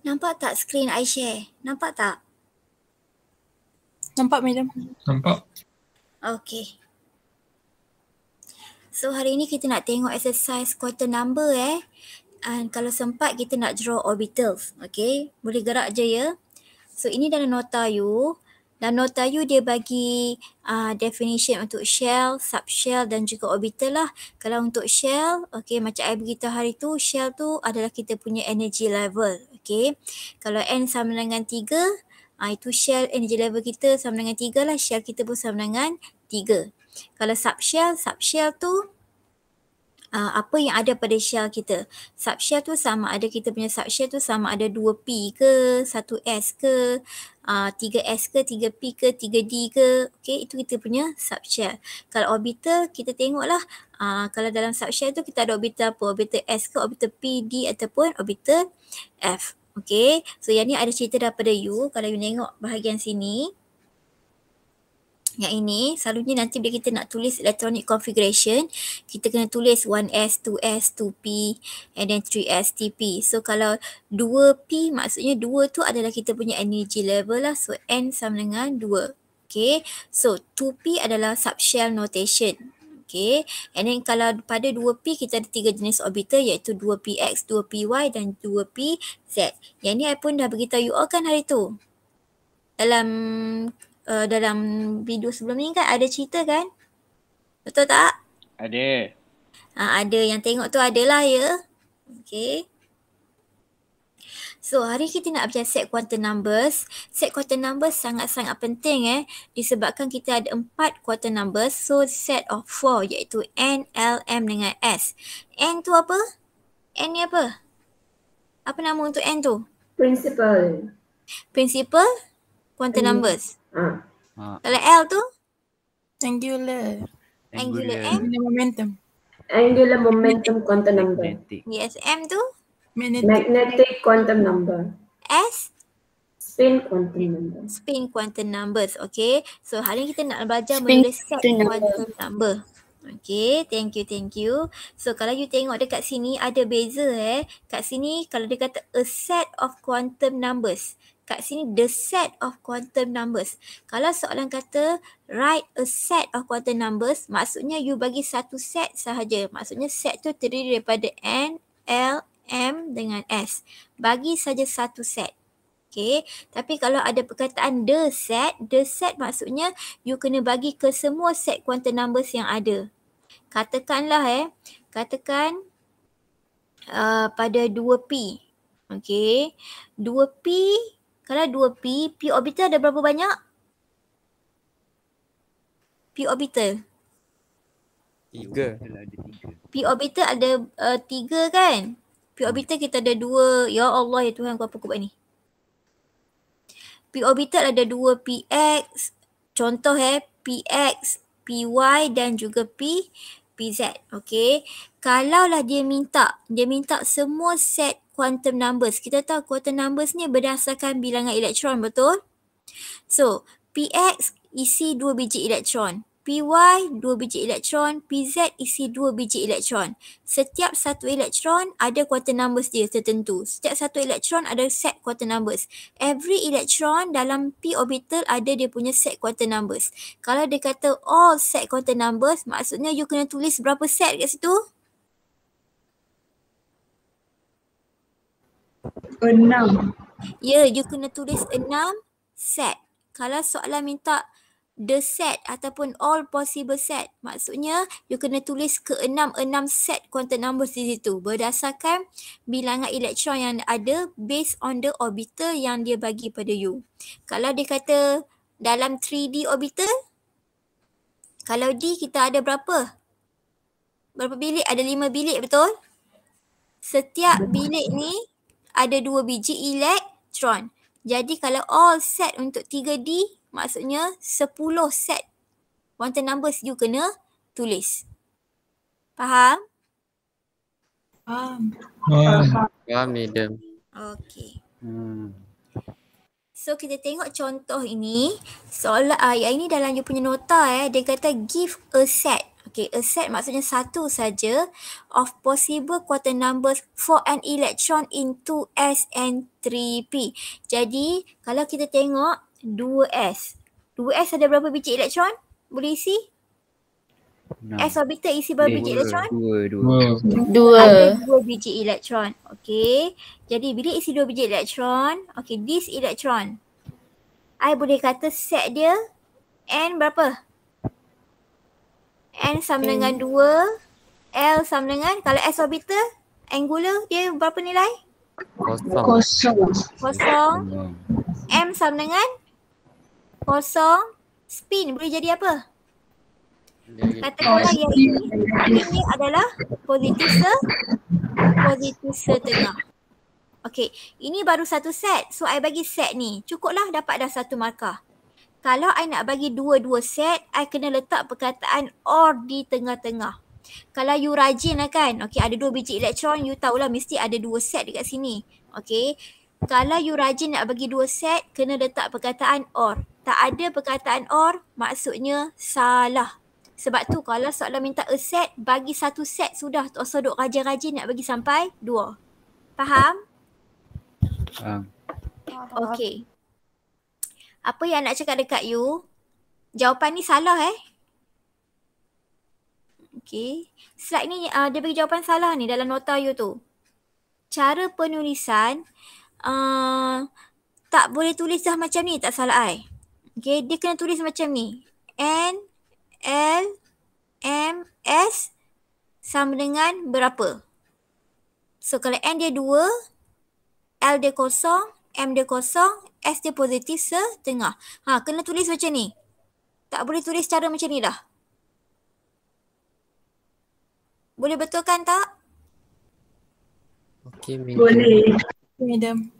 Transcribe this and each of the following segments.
Nampak tak screen I share? Nampak tak? Nampak madam. Nampak. Okay. So hari ni kita nak tengok exercise quarter number eh. And kalau sempat kita nak draw orbitals. Okay. Boleh gerak je ya. So ini dalam nota you. Dan nota you dia bagi uh, definition untuk shell, subshell dan juga orbital lah. Kalau untuk shell, okay macam I beritahu hari tu, shell tu adalah kita punya energy level. Okay. Kalau N sama dengan 3, uh, ah, itu shell energy level kita sama dengan 3 lah. Shell kita pun sama dengan 3. Kalau subshell, subshell tu uh, apa yang ada pada shell kita. Subshell tu sama ada kita punya subshell tu sama ada 2P ke, 1S ke, uh, ah, 3S ke, 3P ke, 3D ke. Okay, itu kita punya subshell. Kalau orbital, kita tengoklah uh, kalau dalam subshell tu kita ada orbital apa? Orbital S ke, orbital P, D ataupun orbital F. Okay. So yang ni ada cerita daripada you. Kalau you tengok bahagian sini. Yang ini selalunya nanti bila kita nak tulis electronic configuration kita kena tulis 1S, 2S, 2P and then 3S, TP. So kalau 2P maksudnya 2 tu adalah kita punya energy level lah. So N sama dengan 2. Okay. So 2P adalah subshell notation. Okay. And then kalau pada 2P kita ada tiga jenis orbital iaitu 2PX, 2PY dan 2PZ. Yang ni I pun dah beritahu you all kan hari tu. Dalam uh, dalam video sebelum ni kan ada cerita kan? Betul tak? Ada. Ha, ada yang tengok tu adalah ya. Okay. So hari kita nak belajar set quantum numbers. Set quantum numbers sangat-sangat penting eh disebabkan kita ada empat quantum numbers. So set of four iaitu N, L, M dengan S. N tu apa? N ni apa? Apa nama untuk N tu? Principal. Principal quantum numbers. Ha. ha. Kalau L tu? Angular. Angular. Angular momentum. Angular momentum quantum number. Yes. M tu? magnetic, magnetic quantum number. S? Spin quantum number. Spin quantum numbers, okay. So hari ini kita nak belajar spin menulis set quantum number. number. Okay, thank you, thank you. So kalau you tengok dekat sini ada beza eh. Kat sini kalau dia kata a set of quantum numbers. Kat sini the set of quantum numbers. Kalau soalan kata write a set of quantum numbers, maksudnya you bagi satu set sahaja. Maksudnya set tu terdiri daripada N, L, M dengan S. Bagi saja satu set. Okay. Tapi kalau ada perkataan the set, the set maksudnya you kena bagi ke semua set quantum numbers yang ada. Katakanlah eh, katakan uh, pada 2P. Okay. 2P, kalau 2P, P orbital ada berapa banyak? P orbital. Tiga. P orbital ada uh, tiga kan? Pi orbital hmm. kita ada dua. Ya Allah ya Tuhan, apa kubat ni? Pi orbital ada dua px. Contoh eh px, py dan juga p pz. Okey. Kalaulah dia minta, dia minta semua set quantum numbers. Kita tahu quantum numbers ni berdasarkan bilangan elektron, betul? So, px isi dua biji elektron. PY dua biji elektron, PZ isi dua biji elektron. Setiap satu elektron ada quarter numbers dia tertentu. Setiap satu elektron ada set quarter numbers. Every elektron dalam P orbital ada dia punya set quarter numbers. Kalau dia kata all set quarter numbers, maksudnya you kena tulis berapa set kat situ? Enam. Ya, yeah, you kena tulis enam set. Kalau soalan minta the set ataupun all possible set. Maksudnya you kena tulis ke enam-enam set quantum numbers di situ berdasarkan bilangan elektron yang ada based on the orbital yang dia bagi pada you. Kalau dia kata dalam 3D orbital, kalau D kita ada berapa? Berapa bilik? Ada lima bilik betul? Setiap bilik ni ada dua biji elektron. Jadi kalau all set untuk 3D maksudnya 10 set wanted numbers you kena tulis. Faham? Faham. Faham. Faham, Okay. Hmm. So kita tengok contoh ini. Soalan ah, ayat uh, ini dalam you punya nota eh. Dia kata give a set. Okay, a set maksudnya satu saja of possible quarter numbers for an electron in 2s and 3p. Jadi, kalau kita tengok 2s. 2s ada berapa biji elektron? Boleh isi? Nah. S orbital isi berapa biji elektron? Dua, dua. Ada dua biji elektron. Okay. Jadi bila isi dua biji elektron, okay, this electron. I boleh kata set dia N berapa? N sama dengan dua. L sama dengan, kalau S orbital, angular dia berapa nilai? Kosong. Kosong. Kosong. Hmm. M sama dengan? kosong spin boleh jadi apa? Katakanlah oh, yang ini, ini adalah positif se positif setengah. Okey, ini baru satu set. So I bagi set ni. Cukuplah dapat dah satu markah. Kalau I nak bagi dua-dua set, I kena letak perkataan or di tengah-tengah. Kalau you rajin lah kan, okay ada dua biji elektron, you tahulah mesti ada dua set dekat sini. Okay, kalau you rajin nak bagi dua set, kena letak perkataan or tak ada perkataan or maksudnya salah. Sebab tu kalau soalan minta a set, bagi satu set sudah. Tak usah duk rajin-rajin nak bagi sampai dua. Faham? Faham. Okay. Apa yang nak cakap dekat you, jawapan ni salah eh. Okay. Slide ni uh, dia bagi jawapan salah ni dalam nota you tu. Cara penulisan uh, tak boleh tulis dah macam ni tak salah I. Okay, dia kena tulis macam ni. N L M S sama dengan berapa? So kalau N dia 2, L dia kosong, M dia kosong, S dia positif setengah. Ha, kena tulis macam ni. Tak boleh tulis cara macam ni dah. Boleh betulkan tak? Okay, Boleh. Madam.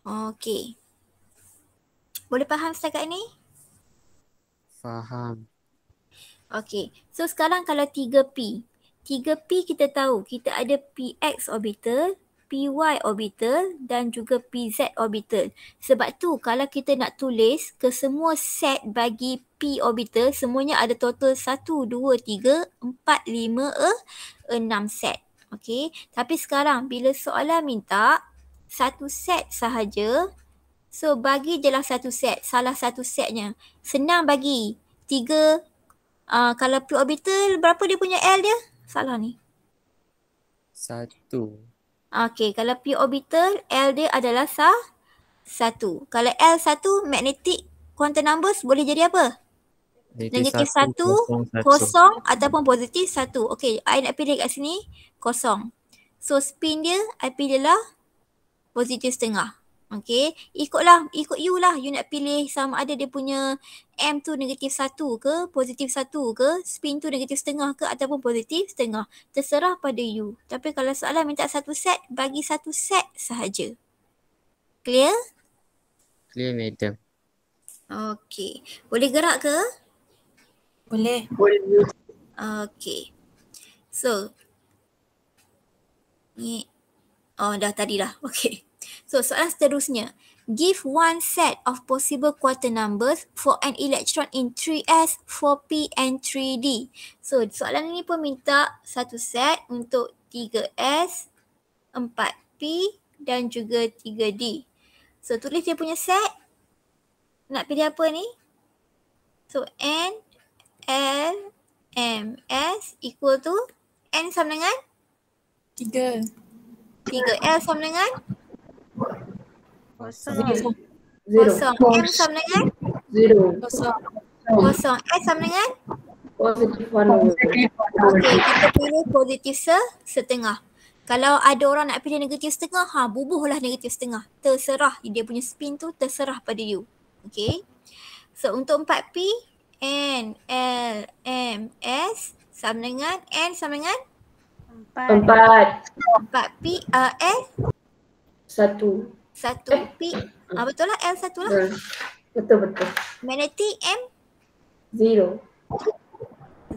Okay. Boleh faham setakat ni? Faham. Okay. So sekarang kalau 3P. 3P kita tahu kita ada PX orbital, PY orbital dan juga PZ orbital. Sebab tu kalau kita nak tulis ke semua set bagi P orbital semuanya ada total 1, 2, 3, 4, 5, 6, set. Okay. Tapi sekarang bila soalan minta satu set sahaja So bagi je lah satu set, salah satu setnya. Senang bagi. Tiga, uh, kalau p orbital berapa dia punya L dia? Salah ni. Satu. Okay, kalau p orbital L dia adalah sah satu. Kalau L satu, magnetic quantum numbers boleh jadi apa? Negatif satu, kosong, ataupun positif satu. Okay, I nak pilih kat sini, kosong. So spin dia, I pilih lah positif setengah. Okay, ikutlah, ikut you lah you nak pilih sama ada dia punya M tu negatif satu ke, positif satu ke, spin tu negatif setengah ke ataupun positif setengah. Terserah pada you. Tapi kalau soalan minta satu set, bagi satu set sahaja. Clear? Clear, madam. Okay. Boleh gerak ke? Boleh. Okay. So. Ni. Oh, dah tadi dah. Okay. So soalan seterusnya, give one set of possible quarter numbers for an electron in 3s, 4p and 3d. So soalan ini pun minta satu set untuk 3s, 4p dan juga 3d. So tulis dia punya set. Nak pilih apa ni? So n, l, m, s equal to n sama dengan? 3. 3l sama dengan? Kosong. Kosong. sama dengan? Zero. Kosong. Kosong. S sama dengan? Positif one. Okey, kita pilih positif se setengah. Kalau ada orang nak pilih negatif setengah, ha, bubuhlah negatif setengah. Terserah dia punya spin tu, terserah pada you. Okay. So untuk 4P, N, L, M, S sama dengan N sama dengan? Empat. Empat. Empat P, uh, L? Satu satu eh. P. Ah, betul lah, L satu lah. Hmm. Betul, betul. Magnetik M? Zero.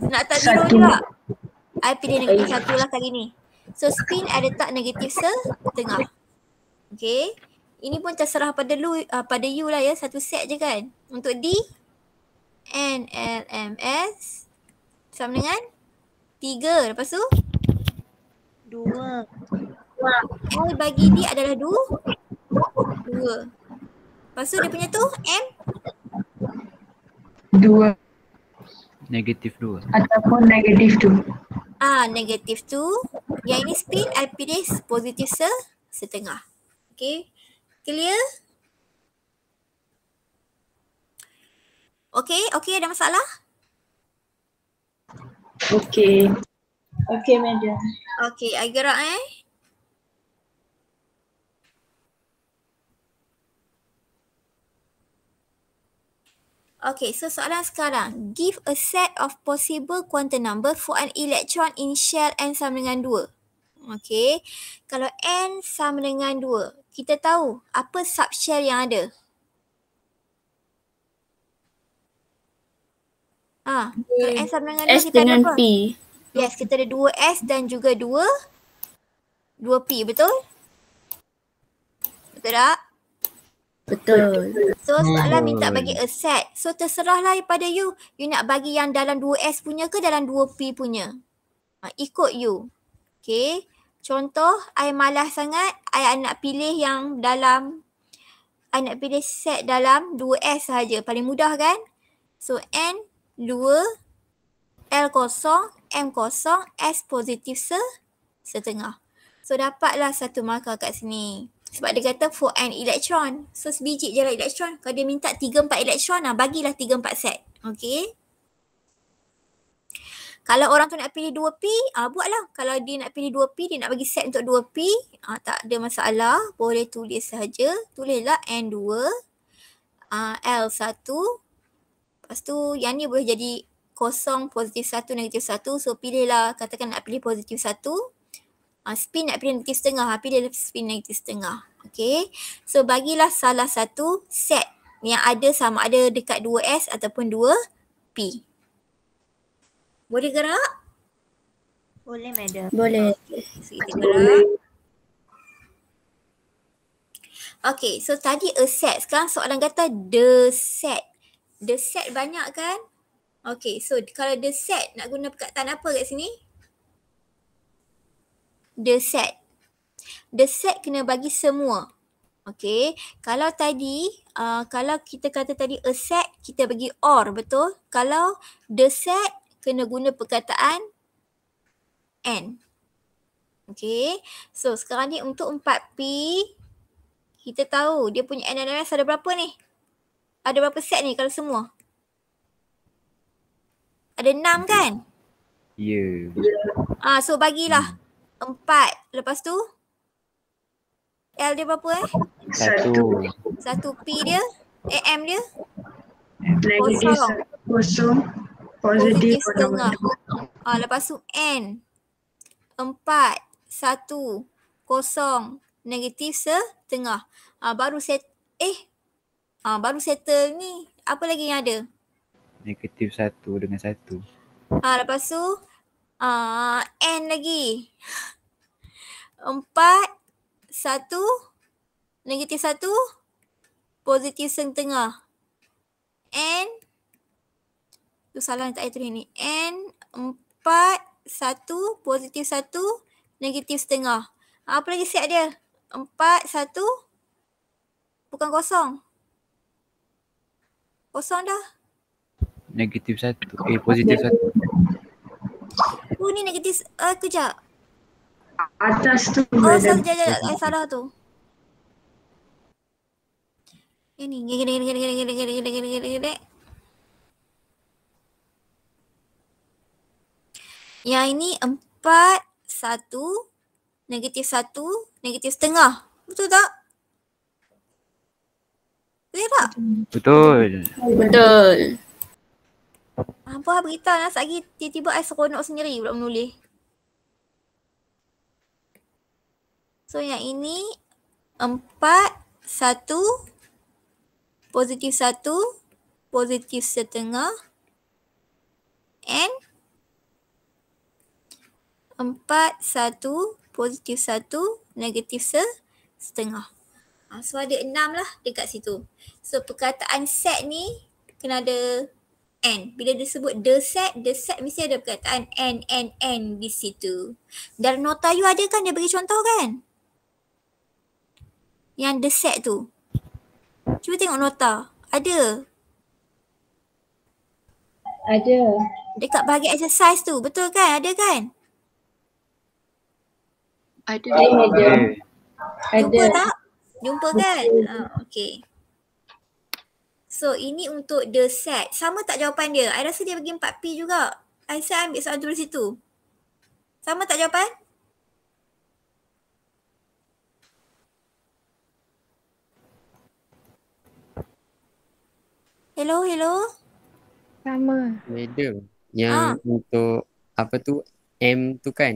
Nak tak zero juga. I pilih eh. negatif satu lah kali ni. So spin ada tak negatif setengah. Okay. Ini pun terserah pada lu, uh, pada you lah ya. Satu set je kan. Untuk D. N, L, M, S. Sama dengan? Tiga. Lepas tu? Dua. Dua. I bagi D adalah dua. Dua. Lepas tu dia punya tu M? Dua. Negatif dua. Ataupun negatif tu. Ah, negatif tu. Yang ini speed, I pilih positif se setengah. Okay. Clear? Okay, okay ada masalah? Okay. Okay, madam. Okay, I gerak eh. Okay, so soalan sekarang. Give a set of possible quantum number for an electron in shell N sama dengan 2. Okay, kalau N sama dengan 2, kita tahu apa subshell yang ada. Ha, ah, kalau N sama dengan 2 kita ada apa? P. Yes, kita ada 2S dan juga 2 2P, betul? Betul tak? Betul. So soalan minta hmm. bagi aset. So terserahlah pada you. You nak bagi yang dalam 2S punya ke dalam 2P punya. Ha, ikut you. Okay. Contoh, I malas sangat. I nak pilih yang dalam. I nak pilih set dalam 2S saja. Paling mudah kan? So N, 2, L kosong, M kosong, S positif se, setengah. So dapatlah satu markah kat sini sebab dia kata for an electron. So sebiji je lah elektron. Kalau dia minta 3-4 elektron lah bagilah 3-4 set. Okay. Kalau orang tu nak pilih 2P, ah buatlah. Kalau dia nak pilih 2P, dia nak bagi set untuk 2P, ah tak ada masalah. Boleh tulis saja. Tulislah N2, ah L1. Lepas tu yang ni boleh jadi kosong, positif 1, negatif 1. So pilihlah katakan nak pilih positif 1 uh, spin negatif negatif setengah tapi ah, dia spin negatif setengah. Okay. So bagilah salah satu set yang ada sama ada dekat 2S ataupun 2P. Boleh gerak? Boleh madam. Boleh. So kita gerak. Okay so tadi a set sekarang soalan kata the set. The set banyak kan? Okay so kalau the set nak guna perkataan apa kat sini? the set. The set kena bagi semua. Okay. Kalau tadi, uh, kalau kita kata tadi a set, kita bagi or, betul? Kalau the set, kena guna perkataan n, Okay. So sekarang ni untuk 4P, kita tahu dia punya N dan ada berapa ni? Ada berapa set ni kalau semua? Ada 6 kan? Ya. Yeah. Ah, so bagilah. Hmm. Empat. Lepas tu? L dia berapa eh? Satu. Satu P dia? AM eh, M dia? Kosong. Kosong. Positif setengah. Ah, lepas tu N. Empat. Satu. Kosong. Negatif setengah. Ah, baru set. Eh. Ah, baru settle ni. Apa lagi yang ada? Negatif satu dengan satu. Ah, lepas tu Uh, ah, N lagi. Empat, satu, negatif satu, positif setengah. N, tu salah tak ada tulis ni. N, empat, satu, positif satu, negatif setengah. Ah, apa lagi set dia? Empat, satu, bukan kosong. Kosong dah. Negatif satu. Eh, positif satu aku ni negatif uh, kejap. Atas tu. Oh, kan? sekejap, sekejap, sekejap. salah eh, tu. Ini, ni, gini, gini, gini, gini, gini, gini, gini, gini, gini, gini. Yang ini empat, satu, negatif satu, negatif setengah. Betul tak? Boleh tak? Betul. Betul. Apa lah berita lah sekejap tiba-tiba saya seronok sendiri pula menulis. So yang ini empat, satu, positif satu, positif setengah and empat, satu, positif satu, negatif setengah. Ah, so ada enam lah dekat situ. So perkataan set ni kena ada and. Bila dia sebut the set, the set mesti ada perkataan and, and, and di situ. Dan nota you ada kan dia bagi contoh kan? Yang the set tu. Cuba tengok nota. Ada. Ada. Dekat bahagian exercise tu. Betul kan? Ada kan? Ada. Ada. Ada. Jumpa tak? Jumpa kan? Ah, okay. So ini untuk the set. Sama tak jawapan dia? I rasa dia bagi 4P juga. I saya ambil soalan dari situ. Sama tak jawapan? Hello, hello. Sama. Madam, yang ha. untuk apa tu M tu kan?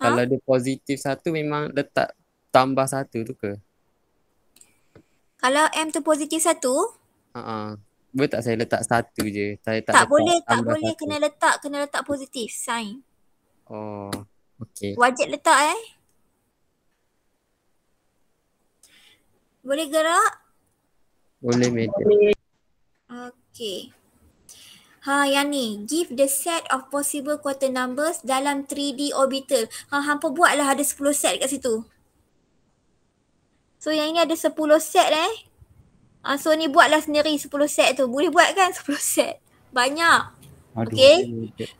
Ha? Kalau dia positif satu memang letak tambah satu tu ke? Kalau M tu positif satu, boleh tak saya letak satu je? Saya tak, tak boleh, tak boleh. Satu. Kena letak, kena letak positif. Sign. Oh, okay. Wajib letak eh. Boleh gerak? Boleh, Meda. Okay. Ha yang ni give the set of possible quarter numbers dalam 3D orbital. Ha hampa buatlah ada 10 set dekat situ. So yang ini ada 10 set eh. Ah so ni buatlah sendiri 10 set tu. Boleh buat kan 10 set? Banyak. Aduh, okay.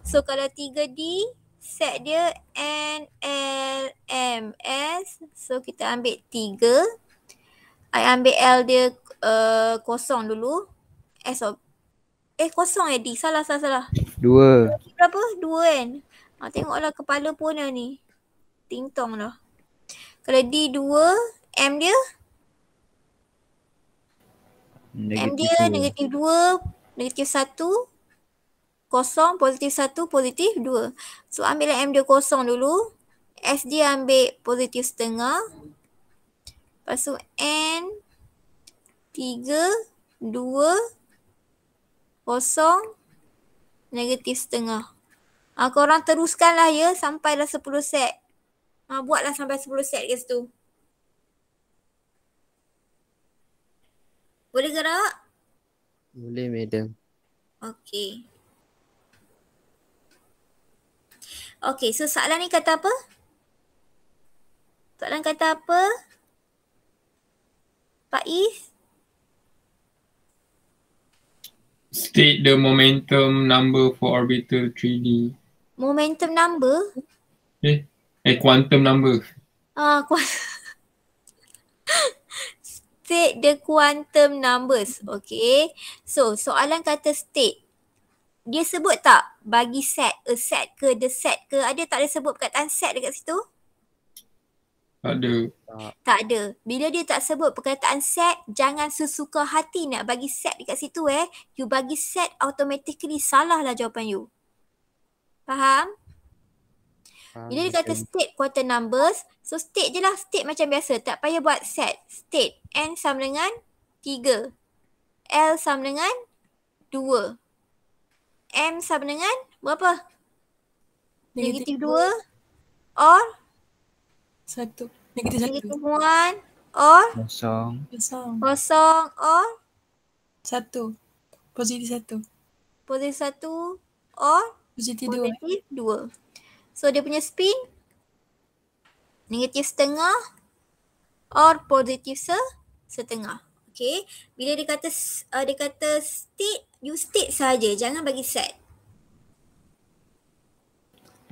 So kalau 3D set dia N L M S. So kita ambil 3. I ambil L dia uh, kosong dulu. S of Eh kosong eh D. Salah salah salah. 2. Berapa? 2 kan. Ha uh, tengoklah kepala pun lah ni. ting tong lah. Kalau D 2, M dia negatif M dia dua. negatif 2, negatif 1, kosong, positif 1, positif 2. So ambil M dia kosong dulu. S dia ambil positif setengah. Lepas tu N 3, 2, kosong, negatif setengah. Ha, korang teruskanlah ya sampai dah 10 set. Ha, buatlah sampai 10 set ke situ. Boleh gerak? Boleh madam. Okay. Okay so soalan ni kata apa? Soalan kata apa? Pak Is? State the momentum number for orbital 3D. Momentum number? Eh, eh quantum number. Ah, quantum. state the quantum numbers. Okay. So soalan kata state. Dia sebut tak bagi set? A set ke the set ke? Ada tak ada sebut perkataan set dekat situ? Tak ada. Tak ada. Bila dia tak sebut perkataan set, jangan sesuka hati nak bagi set dekat situ eh. You bagi set automatically salah lah jawapan you. Faham? Ah, Bila dia kata state quarter numbers, so state je lah state macam biasa. Tak payah buat set. State N sama dengan 3. L sama dengan 2. M sama dengan berapa? Negatif 2 or? 1. Negatif 1. Negatif 1 or? Kosong. Kosong. or? 1. Positif 1. Positif 1 or? Positif 2. Positif 2. So dia punya spin negatif setengah or positif se setengah. Okay. Bila dia kata uh, dia kata state, you state saja, jangan bagi set.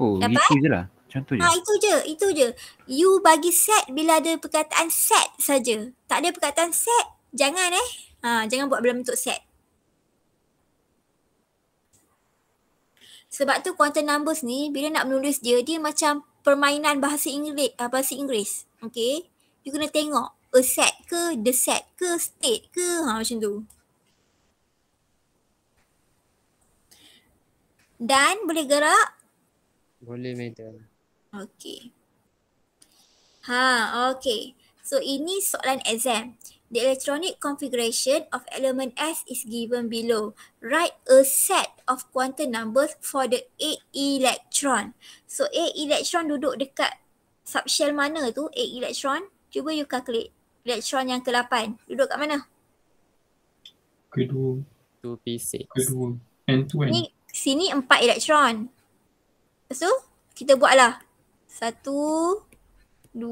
Oh, Dapat? itu je lah. Contoh je. Ha, itu je, itu je. You bagi set bila ada perkataan set saja. Tak ada perkataan set, jangan eh. Ha, jangan buat dalam bentuk set. Sebab tu quantum numbers ni bila nak menulis dia dia macam permainan bahasa Inggeris ah, bahasa Inggeris. okay. You kena tengok a set ke the set ke state ke ha macam tu. Dan boleh gerak? Boleh madam. Okay. Ha okay. So ini soalan exam. The electronic configuration of element S is given below. Write a set of quantum numbers for the 8 electron. So 8 electron duduk dekat subshell mana tu? 8 electron. Cuba you calculate. Electron yang ke-8. Duduk kat mana? Ke-2. 2P6. Ke-2. N2. Ni, sini 4 elektron. Lepas tu, kita buatlah. 1, 2,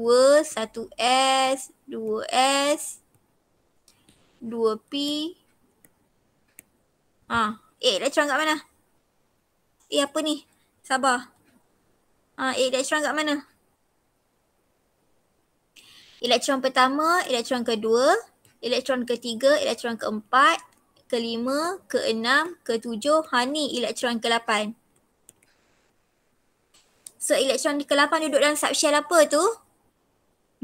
1S, 2S, 2S. 2P Ah, ha. eh elektron kat mana? Eh apa ni? Sabar. Ah, eh elektron kat mana? Elektron pertama, elektron kedua, elektron ketiga, elektron keempat, kelima, keenam, ketujuh, ha ni elektron ke-8. So elektron ke-8 duduk dalam subshell apa tu?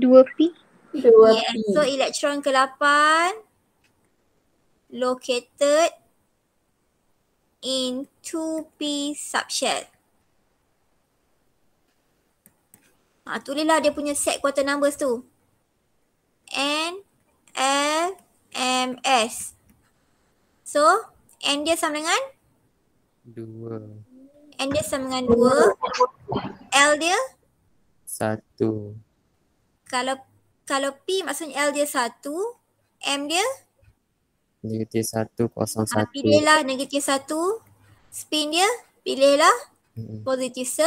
2P. 2P. Yeah. So elektron ke-8 located in 2P subshell. Ha, tulislah dia punya set quarter numbers tu. N, L, M, S. So, N dia sama dengan? 2. N dia sama dengan 2. L dia? Satu. Kalau kalau P maksudnya L dia satu, M dia? Negatif satu kosong ah, satu pilihlah negatif satu Spin dia. Pilihlah. Hmm. Positif se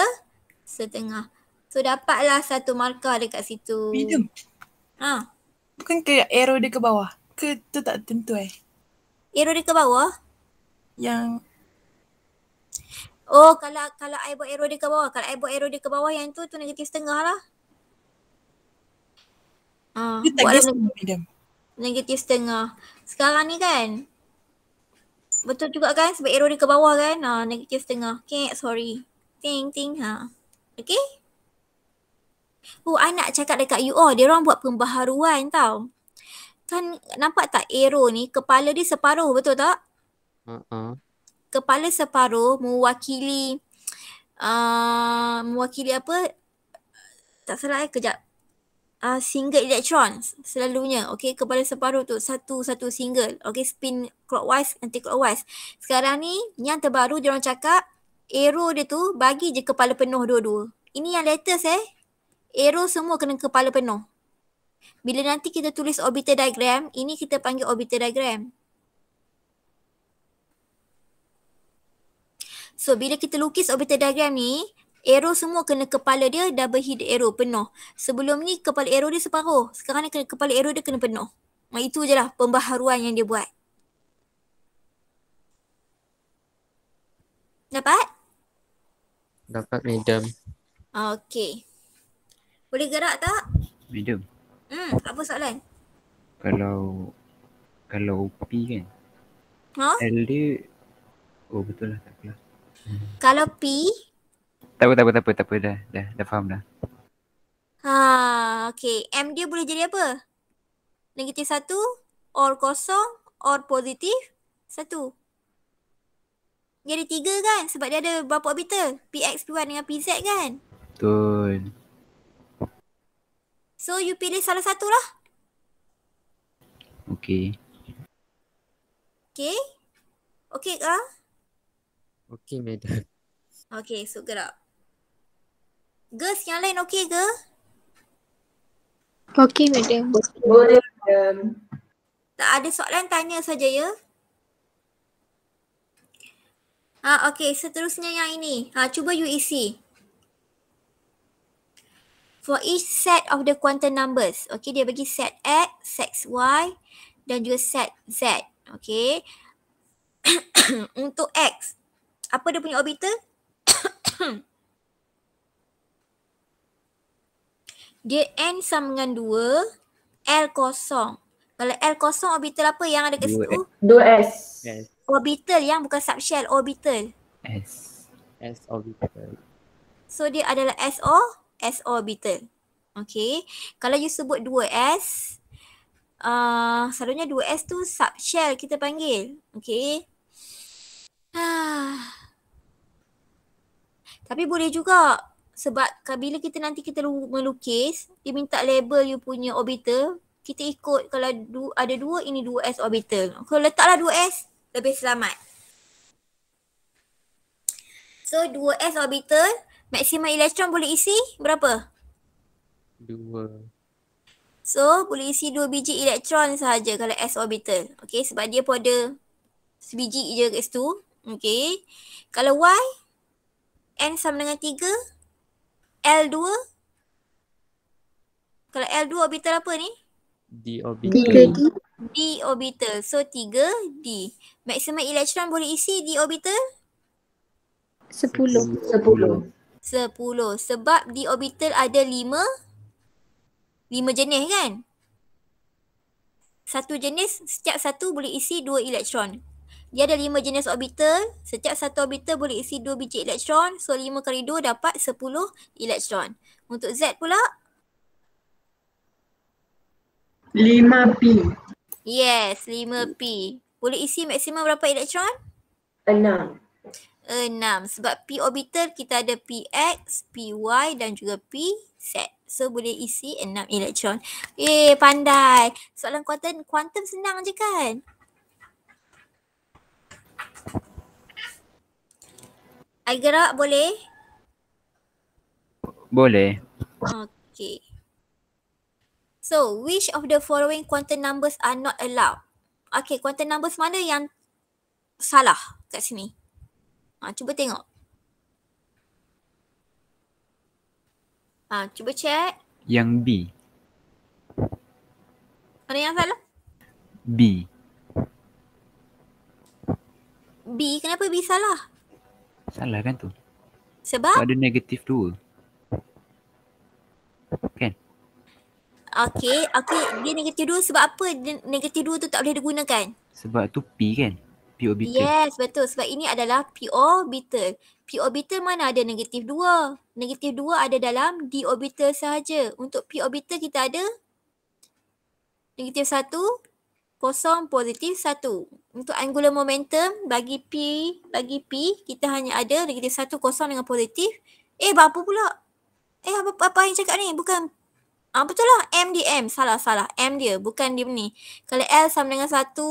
setengah. So dapatlah satu markah dekat situ. Medium. Ha. Bukan ke arrow dia ke bawah? Ke tu tak tentu eh? Arrow dia ke bawah? Yang Oh kalau kalau I buat arrow dia ke bawah. Kalau I buat arrow dia ke bawah yang tu tu negatif setengah lah. Ha. Dia tak negatif setengah sekarang ni kan Betul juga kan sebab error dia ke bawah kan ha, ah, Negatif setengah Okay sorry Ting ting ha Okay Oh I nak cakap dekat you Oh dia orang buat pembaharuan tau Kan nampak tak error ni Kepala dia separuh betul tak uh-uh. Kepala separuh Mewakili uh, Mewakili apa Tak salah eh kejap uh, single electron selalunya okey kepada separuh tu satu satu single okey spin clockwise anti clockwise sekarang ni yang terbaru dia orang cakap arrow dia tu bagi je kepala penuh dua-dua ini yang latest eh arrow semua kena kepala penuh bila nanti kita tulis orbital diagram ini kita panggil orbital diagram So bila kita lukis orbital diagram ni, Aero semua kena kepala dia double head aero penuh. Sebelum ni kepala aero dia separuh. Sekarang ni kena, kepala aero dia kena penuh. Nah, itu je lah pembaharuan yang dia buat. Dapat? Dapat medium. Okay. Boleh gerak tak? Medium. Hmm, apa soalan? Kalau kalau P kan? Ha? Huh? L dia Oh betul lah tak apalah. Kalau P tak apa, tak apa, tak apa, tak apa. Dah, dah, dah faham dah. Ha, okay. M dia boleh jadi apa? Negatif satu, or kosong, or positif, satu. Jadi tiga kan? Sebab dia ada berapa orbital? Px, p dengan Pz kan? Betul. So, you pilih salah satu lah. Okay. Okay? Okay ke? Okay, madam. Okay, so gerak. Girls yang lain okey ke? Okey madam. Boleh Tak ada soalan tanya saja ya. Ha okey seterusnya yang ini. Ha cuba you isi. E For each set of the quantum numbers. Okey dia bagi set X, set Y dan juga set Z. Okey. Untuk X apa dia punya orbital? dia n sama dengan 2 l kosong kalau l kosong orbital apa yang ada kat situ 2s orbital yang bukan subshell orbital s s orbital so dia adalah s o s orbital okay kalau you sebut 2s Uh, selalunya 2S tu subshell kita panggil. Okay. Ah. Tapi boleh juga sebab bila kita nanti kita melukis, dia minta label you punya orbital, kita ikut kalau du, ada dua ini dua s orbital. Kalau letaklah dua s lebih selamat. So dua s orbital, maksimum elektron boleh isi berapa? Dua. So boleh isi dua biji elektron sahaja kalau S orbital. Okay sebab dia pun ada sebiji je kat situ. Okay. Kalau Y, N sama dengan tiga, L2 Kalau L2 orbital apa ni? D orbital D orbital So 3D Maximum elektron boleh isi D orbital? 10 10 10 Sebab D orbital ada 5 5 jenis kan? Satu jenis setiap satu boleh isi 2 elektron dia ada lima jenis orbital. Setiap satu orbital boleh isi dua biji elektron. So lima kali dua dapat sepuluh elektron. Untuk Z pula? Lima P. Yes, lima P. Boleh isi maksimum berapa elektron? Enam. Enam. Sebab P orbital kita ada p x, p y dan juga P Z. So boleh isi enam elektron. Eh pandai. Soalan kuantum, kuantum senang je kan? I gerak boleh? Boleh. Okay. So, which of the following quantum numbers are not allowed? Okay, quantum numbers mana yang salah kat sini? Ha, cuba tengok. Ha, cuba check. Yang B. Mana yang salah? B. B kenapa B salah? Salah kan tu. Sebab? Sebab ada negatif dua. Kan? Okay. Okay. Dia negatif dua sebab apa negatif dua tu tak boleh digunakan? Sebab tu P kan? P orbital. Yes betul. Sebab ini adalah P orbital. P orbital mana ada negatif dua? Negatif dua ada dalam D orbital sahaja. Untuk P orbital kita ada negatif satu, kosong positif satu. Untuk angular momentum bagi P, bagi P kita hanya ada negatif satu kosong dengan positif. Eh apa pula? Eh apa, apa yang cakap ni? Bukan Ah ha, betul lah M di M. Salah salah. M dia bukan dia ni. Kalau L sama dengan satu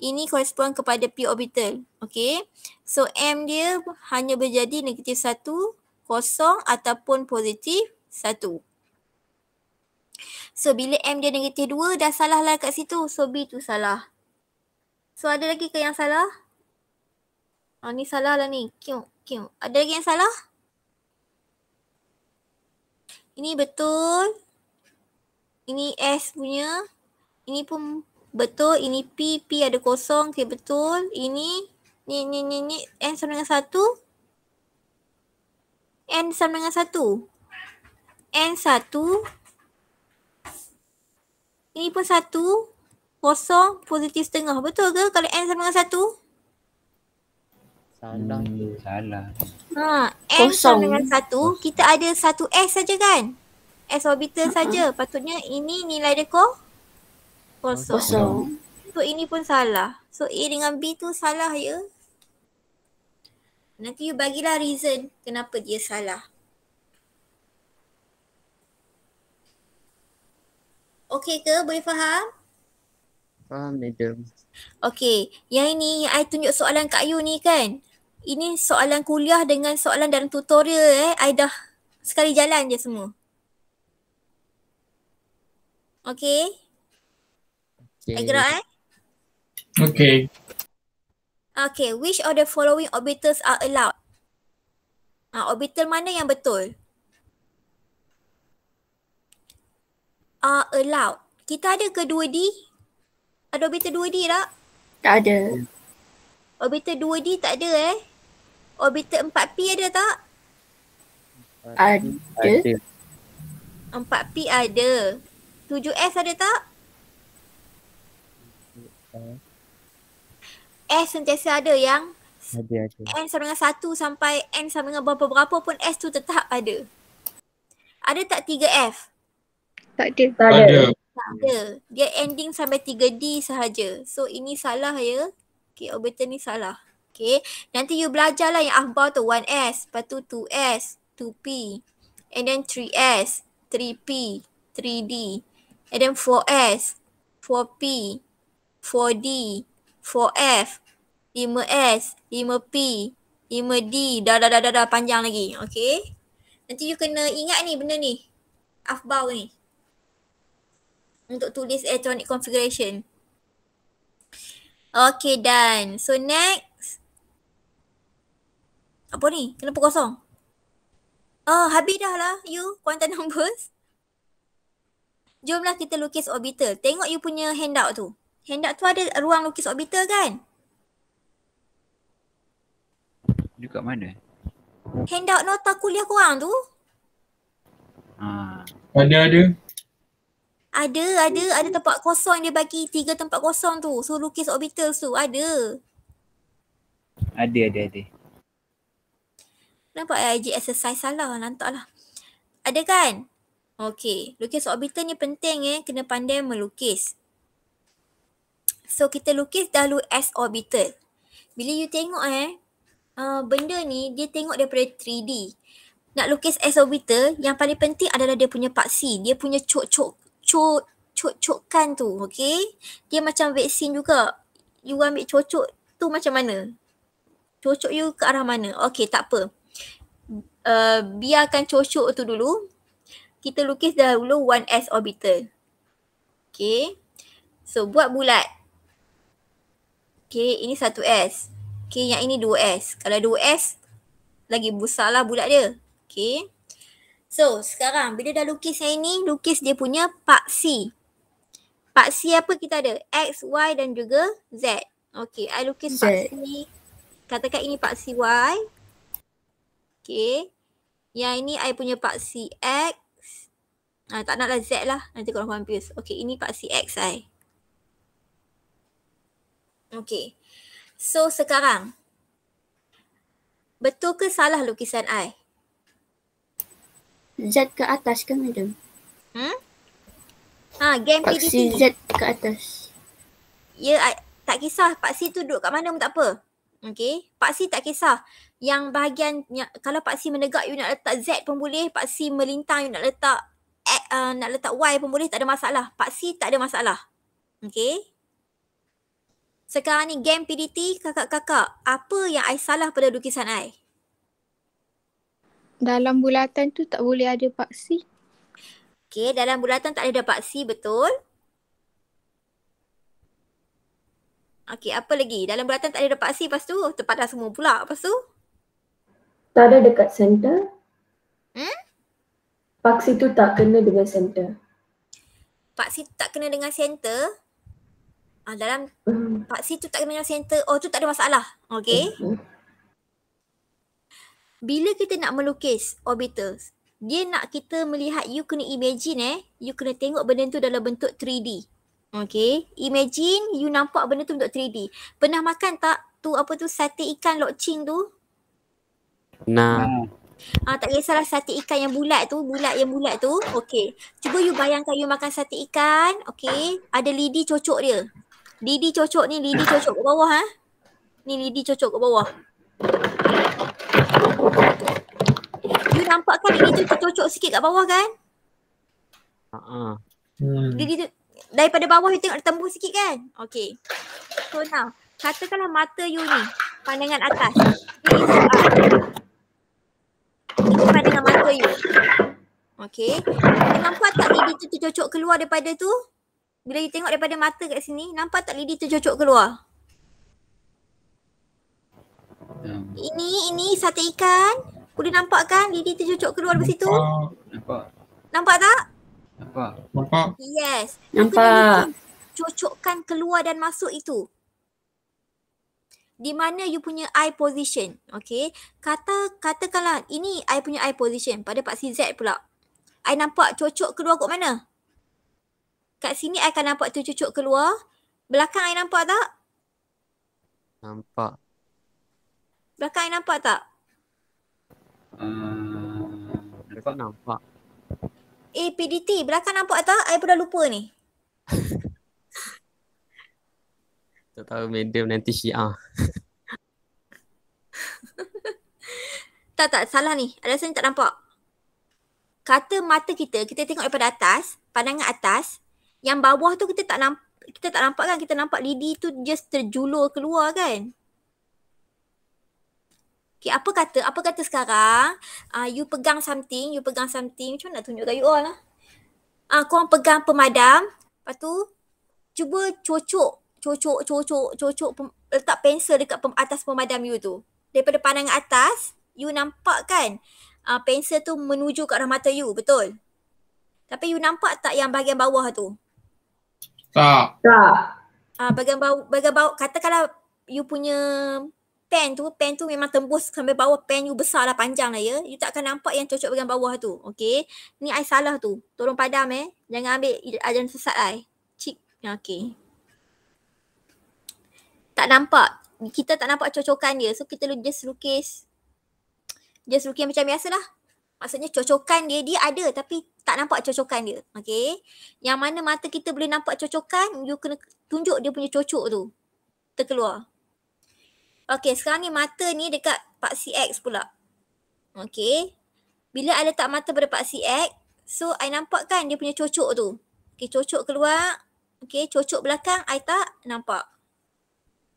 ini correspond kepada P orbital. Okay. So M dia hanya berjadi negatif satu kosong ataupun positif satu. So bila M dia negatif 2 dah salah lah kat situ. So B tu salah. So ada lagi ke yang salah? Ha ni salah lah ni. Kiu, kiu. Ada lagi yang salah? Ini betul. Ini S punya. Ini pun betul. Ini P, P ada kosong. Okay betul. Ini ni ni ni ni N sama dengan 1. N sama dengan 1. N satu. Ini pun satu. Kosong, positif setengah. Betul ke kalau N sama dengan satu? Salah hmm, tu. Salah. Ha, N kosong. sama dengan satu. Kita ada satu S saja kan? S orbital hmm. saja. Patutnya ini nilai dia Kosong. kosong. So ini pun salah. So A dengan B tu salah ya? Nanti you bagilah reason kenapa dia salah. Okey ke? Boleh faham? Faham, Madam. Okey. Yang ini, yang saya tunjuk soalan kat you ni kan? Ini soalan kuliah dengan soalan dalam tutorial eh. I dah sekali jalan je semua. Okey? Okay. I gerak eh? Okey. Okay, which of the following orbitals are allowed? Ah, uh, orbital mana yang betul? are allowed. Kita ada ke 2D? Ada orbital 2D tak? Tak ada. Orbital 2D tak ada eh. Orbital 4P ada tak? Ada. 4P ada. 7S ada tak? S sentiasa ada yang ada, ada. N sama dengan 1 sampai N sama dengan berapa-berapa pun S tu tetap ada. Ada tak 3F? Tak ada. Tak ada. Tak ada. Dia ending sampai 3D sahaja. So ini salah ya. Okay, orbital ni salah. Okay. Nanti you belajar lah yang akhbar tu 1S. Lepas tu 2S, 2P. And then 3S, 3P, 3D. And then 4S, 4P, 4D, 4F, 5S, 5P, 5D. Dah, dah, dah, dah, dah panjang lagi. Okay. Nanti you kena ingat ni benda ni. Afbau ni untuk tulis electronic configuration. Okay done. So next. Apa ni? Kenapa kosong? Oh habis dah lah you quantum numbers. Jomlah kita lukis orbital. Tengok you punya handout tu. Handout tu ada ruang lukis orbital kan? You kat mana? Handout nota kuliah korang tu. Ha. Ada ada. Ada, ada, ada tempat kosong dia bagi tiga tempat kosong tu. So lukis orbital tu ada. Ada, ada, ada. Nampak ya eh, IG exercise salah lantak lah. Ada kan? Okay, lukis orbital ni penting eh. Kena pandai melukis. So kita lukis dahulu S orbital. Bila you tengok eh, uh, benda ni dia tengok daripada 3D. Nak lukis S orbital, yang paling penting adalah dia punya paksi. Dia punya cok-cok cucuk cucukkan tu okey dia macam vaksin juga you ambil cocok. tu macam mana Cocok you ke arah mana okey tak apa uh, biarkan cocok tu dulu kita lukis dahulu 1s orbital okey so buat bulat okey ini 1s okey yang ini 2s kalau 2s lagi besarlah bulat dia okey So sekarang bila dah lukis yang ini, lukis dia punya part C. Part C apa kita ada? X, Y dan juga Z. Okay, I lukis Z. part C. Katakan ini part C Y. Okay. Yang ini I punya part C X. Ah, tak naklah Z lah. Nanti korang confuse. Okay, ini part C X I. Okay. So sekarang. Betul ke salah lukisan I? Z ke atas kan, madam? Hmm? Ha, game PDT. Paksi Z ke atas. Ya, tak kisah paksi tu duduk kat mana pun tak apa. Okay. Paksi tak kisah. Yang bahagian, yang, kalau paksi menegak you nak letak Z pun boleh. Paksi melintang you nak letak X, uh, nak letak Y pun boleh. Tak ada masalah. Paksi tak ada masalah. Okay. Sekarang ni game PDT kakak-kakak. Apa yang I salah pada lukisan I? dalam bulatan tu tak boleh ada paksi. Okey, dalam bulatan tak ada paksi betul? Okey, apa lagi? Dalam bulatan tak ada paksi lepas tu tempat semua pula lepas tu? Tak ada dekat center. Hmm? Paksi tu tak kena dengan center. Paksi tu tak kena dengan center? Ah, dalam hmm. paksi tu tak kena dengan center. Oh, tu tak ada masalah. Okey. Hmm bila kita nak melukis orbital, dia nak kita melihat, you kena imagine eh, you kena tengok benda tu dalam bentuk 3D. Okay, imagine you nampak benda tu bentuk 3D. Pernah makan tak tu apa tu sate ikan locing tu? Nah. Ah, tak kisahlah sate ikan yang bulat tu, bulat yang bulat tu. Okay, cuba you bayangkan you makan sate ikan, okay. Ada lidi cocok dia. Lidi cocok ni, lidi cocok ke bawah ha? Ni lidi cocok ke bawah boleh nampak kan ini tu cocok sikit kat bawah kan? Haa. Hmm. Dia, dia, daripada bawah you tengok tembus sikit kan? Okay. So now, katakanlah mata you ni pandangan atas. Ini uh, pandangan mata you. Okay. nampak tak lidi tu tercocok keluar daripada tu? Bila you tengok daripada mata kat sini, nampak tak lidi cocok keluar? Hmm. Ini, ini sate ikan. Boleh nampak kan lidi tercucuk keluar dari situ? Nampak. Nampak tak? Nampak. Nampak. Yes. Nampak. Cucukkan keluar dan masuk itu. Di mana you punya eye position. Okay. Kata, katakanlah ini I punya eye position. Pada Pak Z pula. I nampak cucuk keluar kat mana? Kat sini I akan nampak tu tercucuk keluar. Belakang I nampak tak? Nampak. Belakang I nampak tak? Ah, nampak. nampak. Eh PDT, belakang nampak atau saya pun dah lupa ni? tak tahu medium nanti syiah. tak tak, salah ni. Ada rasa ni tak nampak. Kata mata kita, kita tengok daripada atas, pandangan atas. Yang bawah tu kita tak nampak, kita tak nampak kan? Kita nampak lidi tu just terjulur keluar kan? Okay, apa kata? Apa kata sekarang? Uh, you pegang something, you pegang something. Macam mana nak tunjuk you all lah? Uh, korang pegang pemadam. Lepas tu, cuba cocok, cocok, cocok, cocok. Pem- letak pensel dekat pem- atas pemadam you tu. Daripada pandangan atas, you nampak kan uh, pensel tu menuju ke arah mata you, betul? Tapi you nampak tak yang bahagian bawah tu? Tak. Tak. Uh, bahagian bawah, bahagian bawah, katakanlah you punya pen tu, pen tu memang tembus sampai bawah pen you besar lah panjang lah ya. You tak akan nampak yang cocok dengan bawah tu. Okay. Ni I salah tu. Tolong padam eh. Jangan ambil ajan sesat I. Cik. Okay. Tak nampak. Kita tak nampak cocokan dia. So kita just lukis. Just lukis macam biasa lah. Maksudnya cocokan dia, dia ada tapi tak nampak cocokan dia. Okay. Yang mana mata kita boleh nampak cocokan, you kena tunjuk dia punya cocok tu. Terkeluar. Okey sekarang ni mata ni dekat paksi X pula. Okey Bila I letak mata pada paksi X, so I nampak kan dia punya cocok tu. Okay cocok keluar. Okey cocok belakang I tak nampak.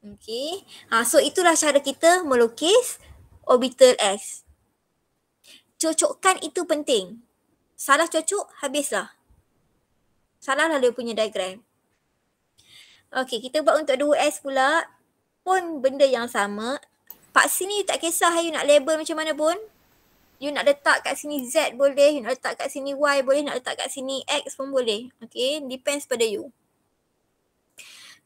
Okey Ha, so itulah cara kita melukis orbital X. Cocokkan itu penting. Salah cocok, habislah. Salahlah dia punya diagram. Okey kita buat untuk 2S pula pun benda yang sama Pak sini tak kisah you nak label macam mana pun You nak letak kat sini Z boleh, you nak letak kat sini Y boleh, nak letak kat sini X pun boleh Okay, depends pada you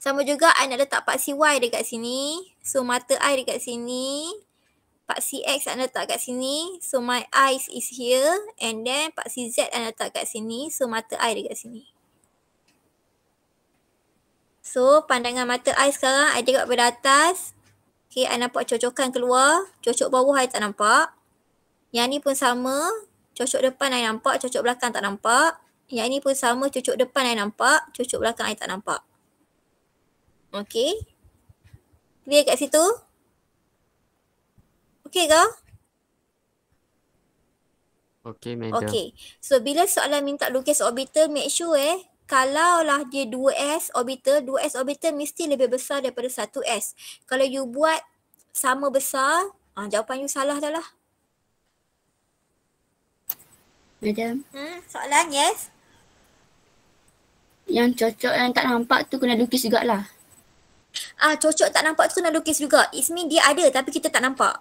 Sama juga I nak letak paksi Y dekat sini So mata I dekat sini Paksi X I nak letak kat sini So my eyes is here And then paksi Z I nak letak kat sini So mata I dekat sini So pandangan mata I sekarang I tengok pada atas Okay I nampak cocokan keluar Cocok bawah I tak nampak Yang ni pun sama Cocok depan I nampak, cocok belakang tak nampak Yang ni pun sama cocok depan I nampak Cocok belakang I tak nampak Okay Clear kat situ Okay ke? Okay, Okay. So, bila soalan minta lukis orbital, make sure eh, kalaulah dia 2s orbital, 2s orbital mesti lebih besar daripada 1s. Kalau you buat sama besar, ah jawapan you salah dah lah. Madam. Hmm, soalan yes. Yang cocok yang tak nampak tu kena lukis jugaklah. Ah cocok tak nampak tu kena lukis juga. Ismi dia ada tapi kita tak nampak.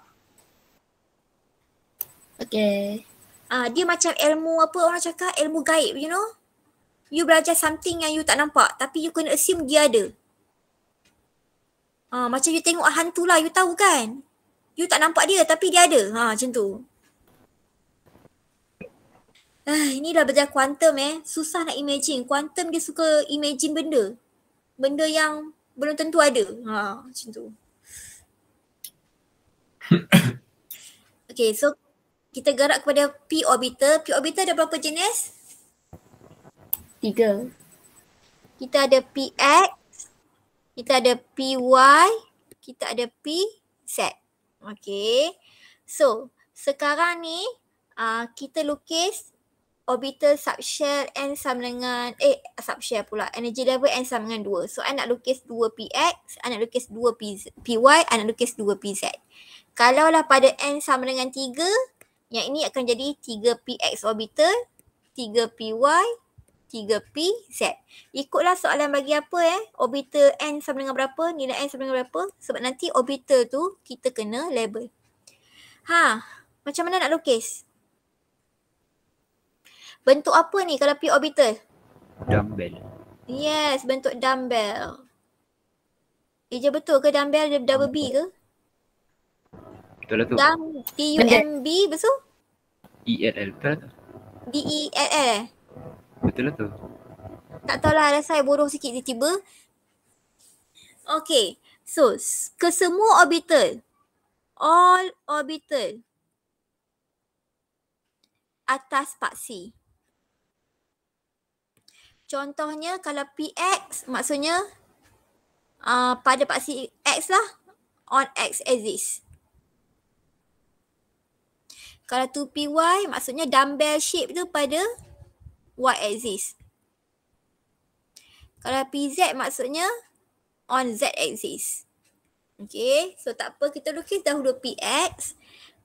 Okay. Ah dia macam ilmu apa orang cakap ilmu gaib you know you belajar something yang you tak nampak tapi you kena assume dia ada. Ha, macam you tengok hantu lah you tahu kan. You tak nampak dia tapi dia ada. Ha macam tu. Ah, ini dah belajar quantum eh. Susah nak imagine. Quantum dia suka imagine benda. Benda yang belum tentu ada. Ha macam tu. okay so kita gerak kepada P orbital. P orbital ada berapa jenis? Tiga. Kita ada PX, kita ada PY, kita ada PZ. Okay. So, sekarang ni uh, kita lukis orbital subshell n sama dengan, eh subshell pula, energy level n sama dengan 2. So, I nak lukis 2PX, I nak lukis 2PY, I nak lukis 2PZ. Kalaulah pada N sama dengan 3, yang ini akan jadi 3PX orbital, 3PY, 3PZ. Ikutlah soalan bagi apa eh. Orbital N sama dengan berapa? Nilai N sama dengan berapa? Sebab nanti orbital tu kita kena label. Ha, macam mana nak lukis? Bentuk apa ni kalau P orbital? Dumbbell. Yes, bentuk dumbbell. Eja eh, betul ke dumbbell double B ke? Betul lah tu. Dumb, T-U-M-B, betul? E-L-L, betul lah tu. D-E-L-L. Betul lah tu. Tak tahu lah rasa saya bodoh sikit tiba-tiba. Okay. So, kesemua orbital. All orbital. Atas paksi. Contohnya kalau px maksudnya uh, pada paksi x lah on x exists. Kalau 2py maksudnya dumbbell shape tu pada what exists. Kalau PZ maksudnya on Z axis. Okay, so tak apa kita lukis dahulu PX.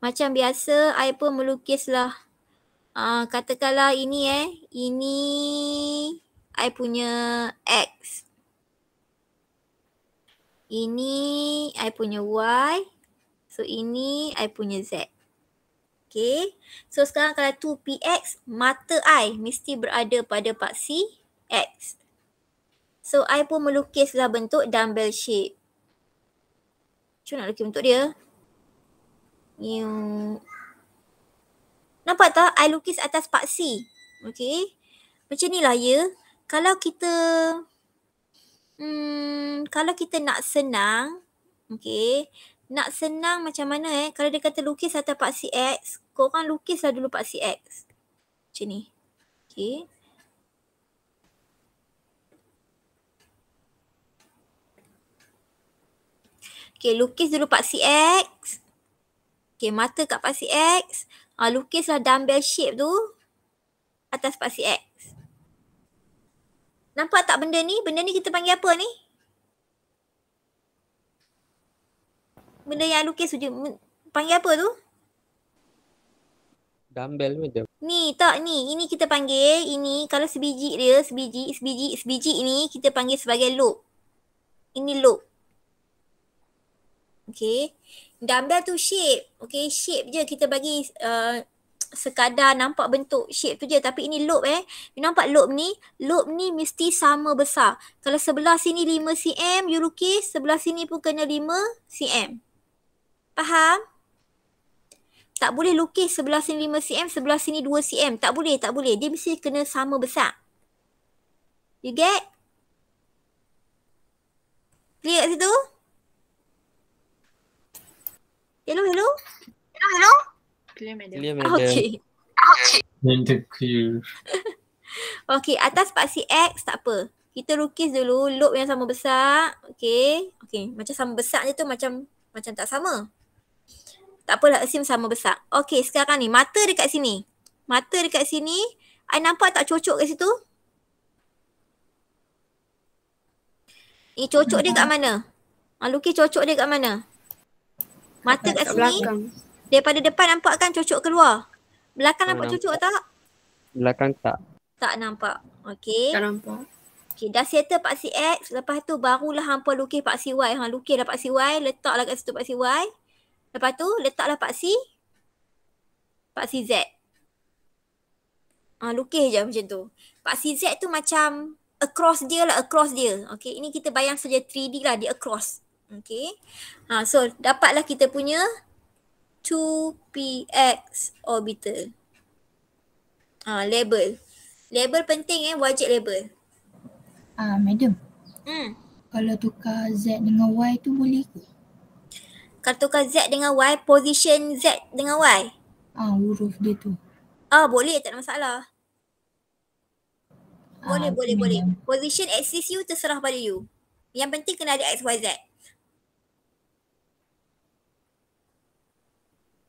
Macam biasa, I pun melukislah. Uh, katakanlah ini eh, ini I punya X. Ini I punya Y. So ini I punya Z. Uh, Okay. So sekarang kalau 2px, mata I mesti berada pada paksi x. So I pun melukislah bentuk dumbbell shape. Cuma nak lukis bentuk dia. You... Nampak tak? I lukis atas paksi. Okay. Macam ni lah ya. Kalau kita... Hmm, kalau kita nak senang, okay, nak senang macam mana eh? Kalau dia kata lukis atas paksi X, korang lukislah dulu part CX. Macam ni. Okay. Okay, lukis dulu part X. Okay, mata kat part X, Ha, lukislah dumbbell shape tu atas part X. Nampak tak benda ni? Benda ni kita panggil apa ni? Benda yang lukis tu panggil apa tu? dumbbell macam. Ni tak ni, ini kita panggil ini kalau sebiji dia, sebiji, sebiji, sebiji ini kita panggil sebagai loop. Ini loop. Okay. Dumbbell tu shape. Okay, shape je kita bagi uh, sekadar nampak bentuk shape tu je. Tapi ini loop eh. You nampak loop ni? Loop ni mesti sama besar. Kalau sebelah sini 5 cm, you lukis. Sebelah sini pun kena 5 cm. Faham? tak boleh lukis sebelah sini 5 cm, sebelah sini 2 cm. Tak boleh, tak boleh. Dia mesti kena sama besar. You get? Clear kat situ? Hello, hello? Hello, hello? Clear, madam. Okay. Okay. Mental clear. okay, atas paksi X tak apa. Kita lukis dulu lobe yang sama besar. Okay. Okay, macam sama besar je tu macam macam tak sama. Tak apalah assume sama besar. Okey, sekarang ni mata dekat sini. Mata dekat sini, I nampak tak cocok kat situ? Ni eh, cocok dia kat mana? Ha, Luki cocok dia kat mana? Mata kat, kat sini. Belakang. Daripada depan nampak kan cocok keluar. Belakang nampak, nampak, cocok tak? Belakang tak. Tak nampak. Okey. Tak nampak. Okey, dah settle paksi X. Lepas tu barulah hampa lukis paksi Y. Ha, lukis dah paksi Y. Letaklah kat situ paksi Y. Lepas tu letaklah paksi paksi Z. Ah, lukis je macam tu. Paksi Z tu macam across dia lah, across dia. Okay, ini kita bayang saja 3D lah, dia across. Okay. Ha, ah, so, dapatlah kita punya 2px orbital. Ha, label. Label penting eh, wajib label. Ah, uh, Madam, hmm. kalau tukar Z dengan Y tu boleh ke? Kalau tukar Z dengan Y, position Z dengan Y. Ah, huruf dia tu. Ah, boleh tak ada masalah. Boleh, ah, boleh, boleh. Dia. Position axis you terserah pada you. Yang penting kena ada X, Y, Z.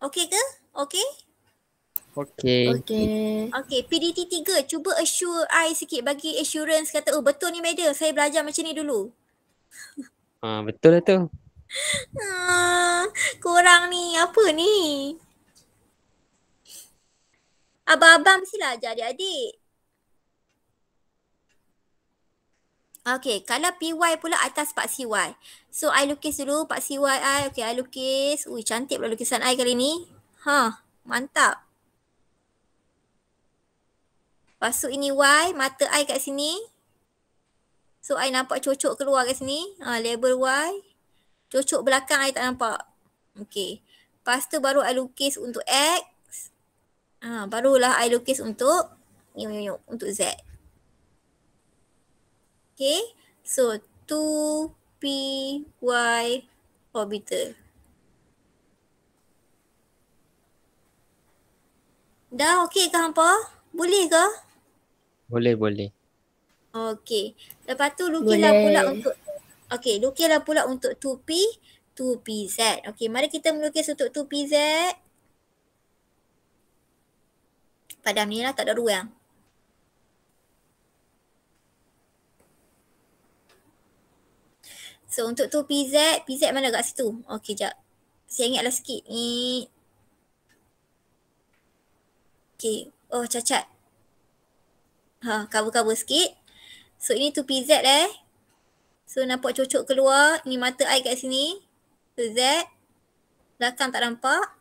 Okay ke? Okay? Okay. Okay. Okay. PDT 3. Cuba assure I sikit. Bagi assurance kata, oh betul ni madam. Saya belajar macam ni dulu. Ah betul lah tu. Ah, kurang ni apa ni? Abang-abang mesti lah ajar adik-adik. Okay, kalau PY pula atas Pak CY. So, I lukis dulu Pak CY I. Okay, I lukis. Ui, cantik pula lukisan I kali ni. Ha, huh, mantap. Lepas tu ini Y, mata I kat sini. So, I nampak cocok keluar kat sini. Ha, label Y. Cocok belakang saya tak nampak. Okay. Lepas tu baru I lukis untuk X. Ha, barulah I lukis untuk yuk, yuk, yuk, untuk Z. Okay. So 2 y orbital. Dah okey ke hampa? Boleh ke? Boleh, boleh. Okey. Lepas tu lukislah pula untuk Okey, lukislah pula untuk 2P, 2PZ. Okey, mari kita melukis untuk 2PZ. Padam ni lah, tak ada ruang. So, untuk 2PZ, PZ mana kat situ? Okey, jap. Saya ingatlah sikit ni. Okey, oh cacat. Ha, cover-cover sikit. So, ini 2PZ eh. So nampak cucuk keluar. Ni mata air kat sini. So Z. Belakang tak nampak.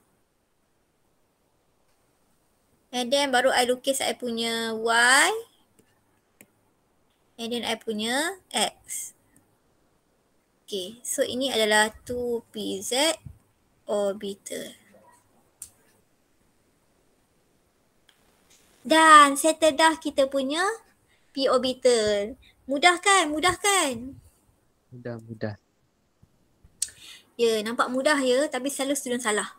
And then baru I lukis I punya Y. And then I punya X. Okay. So ini adalah 2PZ orbital. Dan settle dah kita punya P orbital. Mudah kan? Mudah kan? mudah mudah ya yeah, nampak mudah ya tapi selalu student salah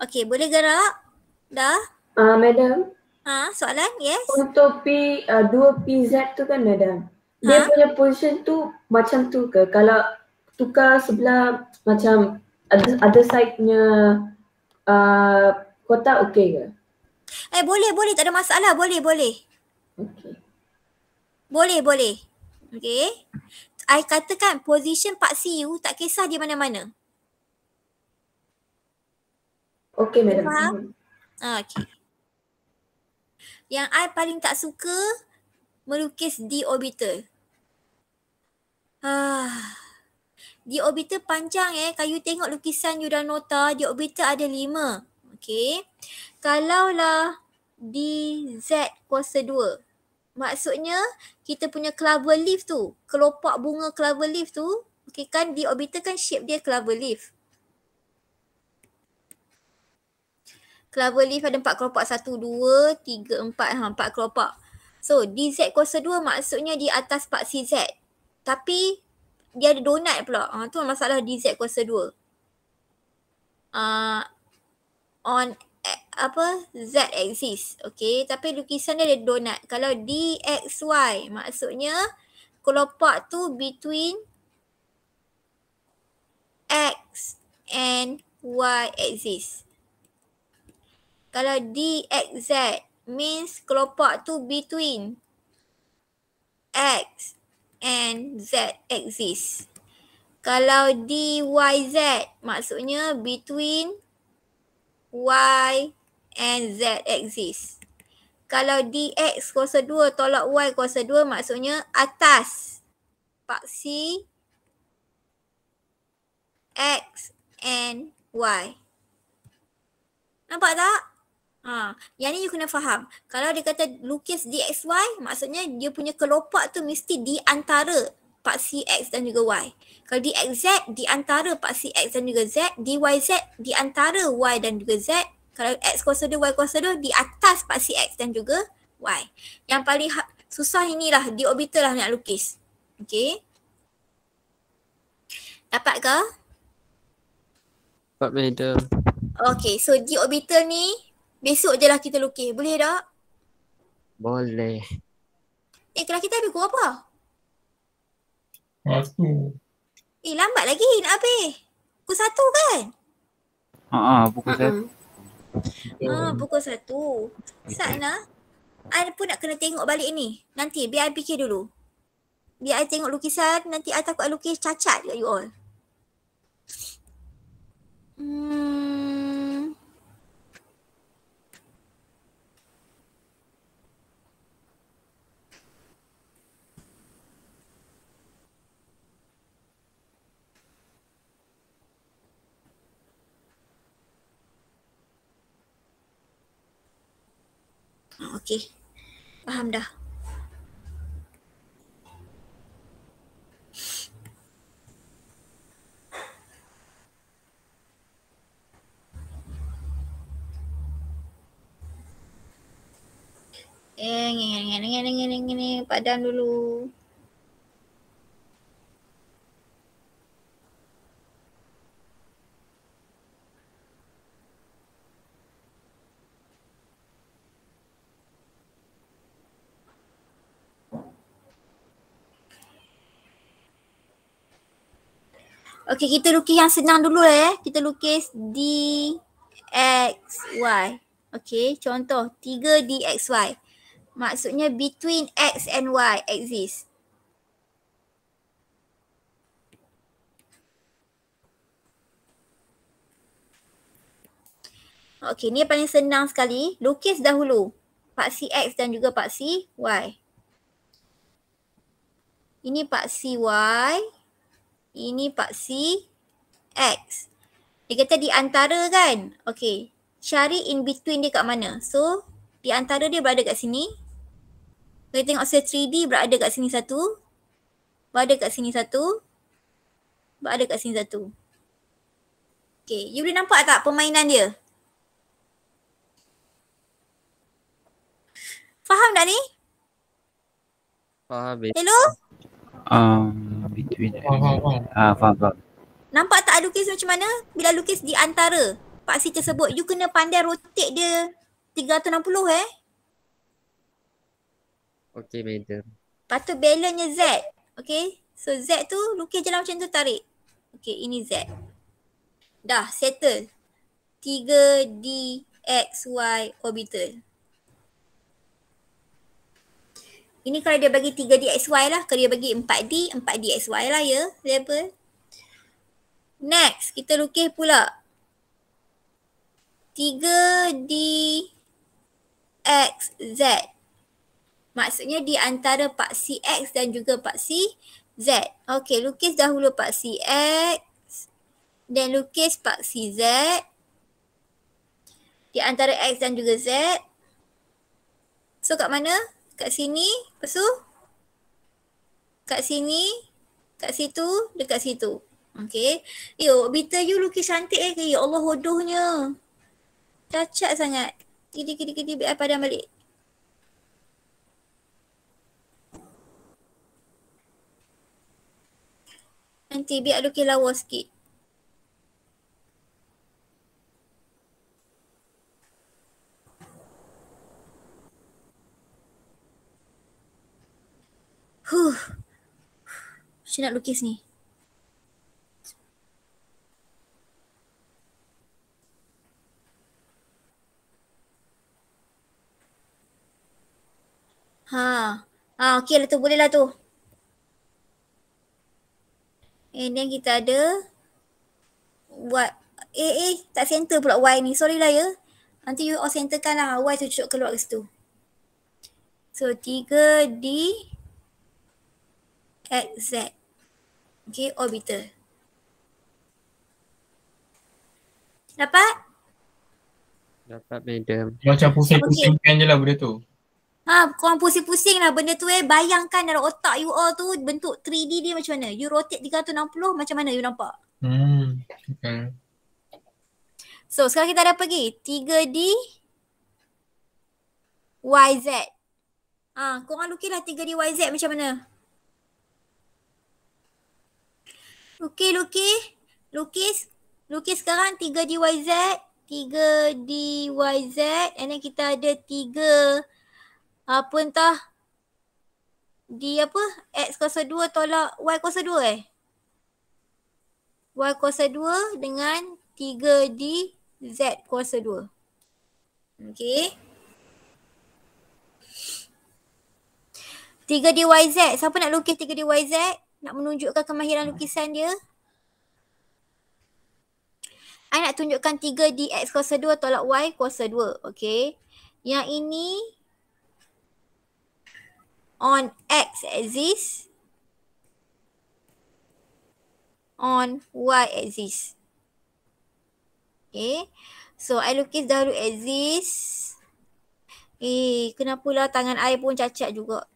Okay boleh gerak dah ah uh, madam ha soalan yes untuk p uh, ah, 2 pz tu kan madam dia ha? punya position tu macam tu ke kalau tukar sebelah macam other side nya uh, ah, kotak okey ke eh boleh boleh tak ada masalah boleh boleh okey boleh boleh Okay. I katakan position Pak siu tak kisah di mana-mana. Okay, Madam. Faham? Ah, okay. Yang I paling tak suka melukis di orbital. Ah. Di orbital panjang eh. kayu tengok lukisan you dah nota, di orbital ada lima. Okay. Kalaulah di Z kuasa dua. Maksudnya kita punya clover leaf tu, kelopak bunga clover leaf tu, okay, kan di orbiter kan shape dia clover leaf. Clover leaf ada empat kelopak, satu, dua, tiga, empat, ha, empat kelopak. So DZ kuasa dua maksudnya di atas paksi Z. Tapi dia ada donat pula. Ha, tu masalah DZ kuasa dua. Uh, on apa Z axis okay tapi lukisan dia ada donat kalau DXY maksudnya kelopak tu between X and Y axis kalau DXZ means kelopak tu between X and Z axis kalau DYZ maksudnya between Y and Z exist. Kalau DX kuasa 2 tolak Y kuasa 2 maksudnya atas paksi X and Y. Nampak tak? Ha. Yang ni you kena faham. Kalau dia kata lukis DXY maksudnya dia punya kelopak tu mesti di antara paksi X dan juga Y. Kalau DXZ di antara paksi X dan juga Z, DYZ di antara Y dan juga Z, kalau X kuasa 2, Y kuasa 2 di atas paksi X dan juga Y. Yang paling ha- susah inilah di orbital lah nak lukis. Okay. Dapat ke? Dapat madam. Okay so di orbital ni besok je lah kita lukis. Boleh tak? Boleh. Eh kelas kita habis kurang apa? Eh lambat lagi nak habis. Pukul satu kan? Haa ha, pukul satu. Uh-huh. Ah, pukul satu. Okay. Sana. I pun nak kena tengok balik ni. Nanti biar I fikir dulu. Biar I tengok lukisan, nanti I takut I lukis cacat dekat you all. Hmm. Okey. Faham dah. Eh, ngeng, ngeng, ngeng, ngeng, ngeng, ngeng, ngeng, padam dulu. Okey, kita lukis yang senang dulu lah eh. Kita lukis DXY. Okey, contoh 3DXY. Maksudnya between X and Y exists. Okey, ni paling senang sekali. Lukis dahulu paksi X dan juga paksi Y. Ini paksi Y ini paksi X. Dia kata di antara kan. Okay. Cari in between dia kat mana. So di antara dia berada kat sini. Kita tengok saya 3D berada kat sini satu. Berada kat sini satu. Berada kat sini satu. Okay. You boleh nampak tak permainan dia? Faham tak ni? Faham. Hello? Um, between eh. faham, faham. Ha, faham, faham. Nampak tak lukis macam mana? Bila lukis di antara paksi tersebut, you kena pandai rotate dia 360 eh. Okay, madam. Lepas tu balance Z. Okay. So Z tu lukis je lah macam tu tarik. Okay, ini Z. Dah, settle. 3D XY orbital. Ini kalau dia bagi 3DXY lah. Kalau dia bagi 4D, 4DXY lah ya. Label. Next, kita lukis pula. 3DXZ. Maksudnya di antara paksi X dan juga paksi Z. Okey, lukis dahulu paksi X. Dan lukis paksi Z. Di antara X dan juga Z. So kat mana? kat sini, lepas tu kat sini, kat situ, dekat situ. Okay. Yo, Bita you lukis cantik eh. Ya Allah hodohnya. Cacat sangat. Kiri, kiri, kiri. Biar padam balik. Nanti biar lukis lawa sikit. Huh. Saya nak lukis ni. Ha. Ha okey lah tu boleh lah tu. Eh, And then kita ada buat eh eh tak center pula Y ni. Sorry lah ya. Nanti you all centerkan lah Y tu cucuk keluar ke situ. So 3 D. XZ. Okay, orbital. Dapat? Dapat, madam. Macam pusing-pusingkan je lah benda tu. Ha, korang pusing-pusing lah benda tu eh. Bayangkan dalam otak you all tu bentuk 3D dia macam mana. You rotate 360 macam mana you nampak? Hmm, okay. So sekarang kita dah pergi 3D YZ. kau ha, korang lukislah 3D YZ macam mana. Luki, lukis, Lukis. Lukis sekarang 3 DYZ. 3 DYZ. And then kita ada 3 apa entah. D apa? X kuasa 2 tolak eh? Y kuasa 2 eh? Y kuasa 2 dengan 3 z kuasa 2. Okay. 3 DYZ. Siapa nak lukis 3 DYZ? nak menunjukkan kemahiran lukisan dia. I nak tunjukkan 3 x kuasa 2 tolak Y kuasa 2. Okay. Yang ini on X axis on Y axis. Okay. So I lukis dahulu axis. Eh, kenapa lah tangan I pun cacat juga.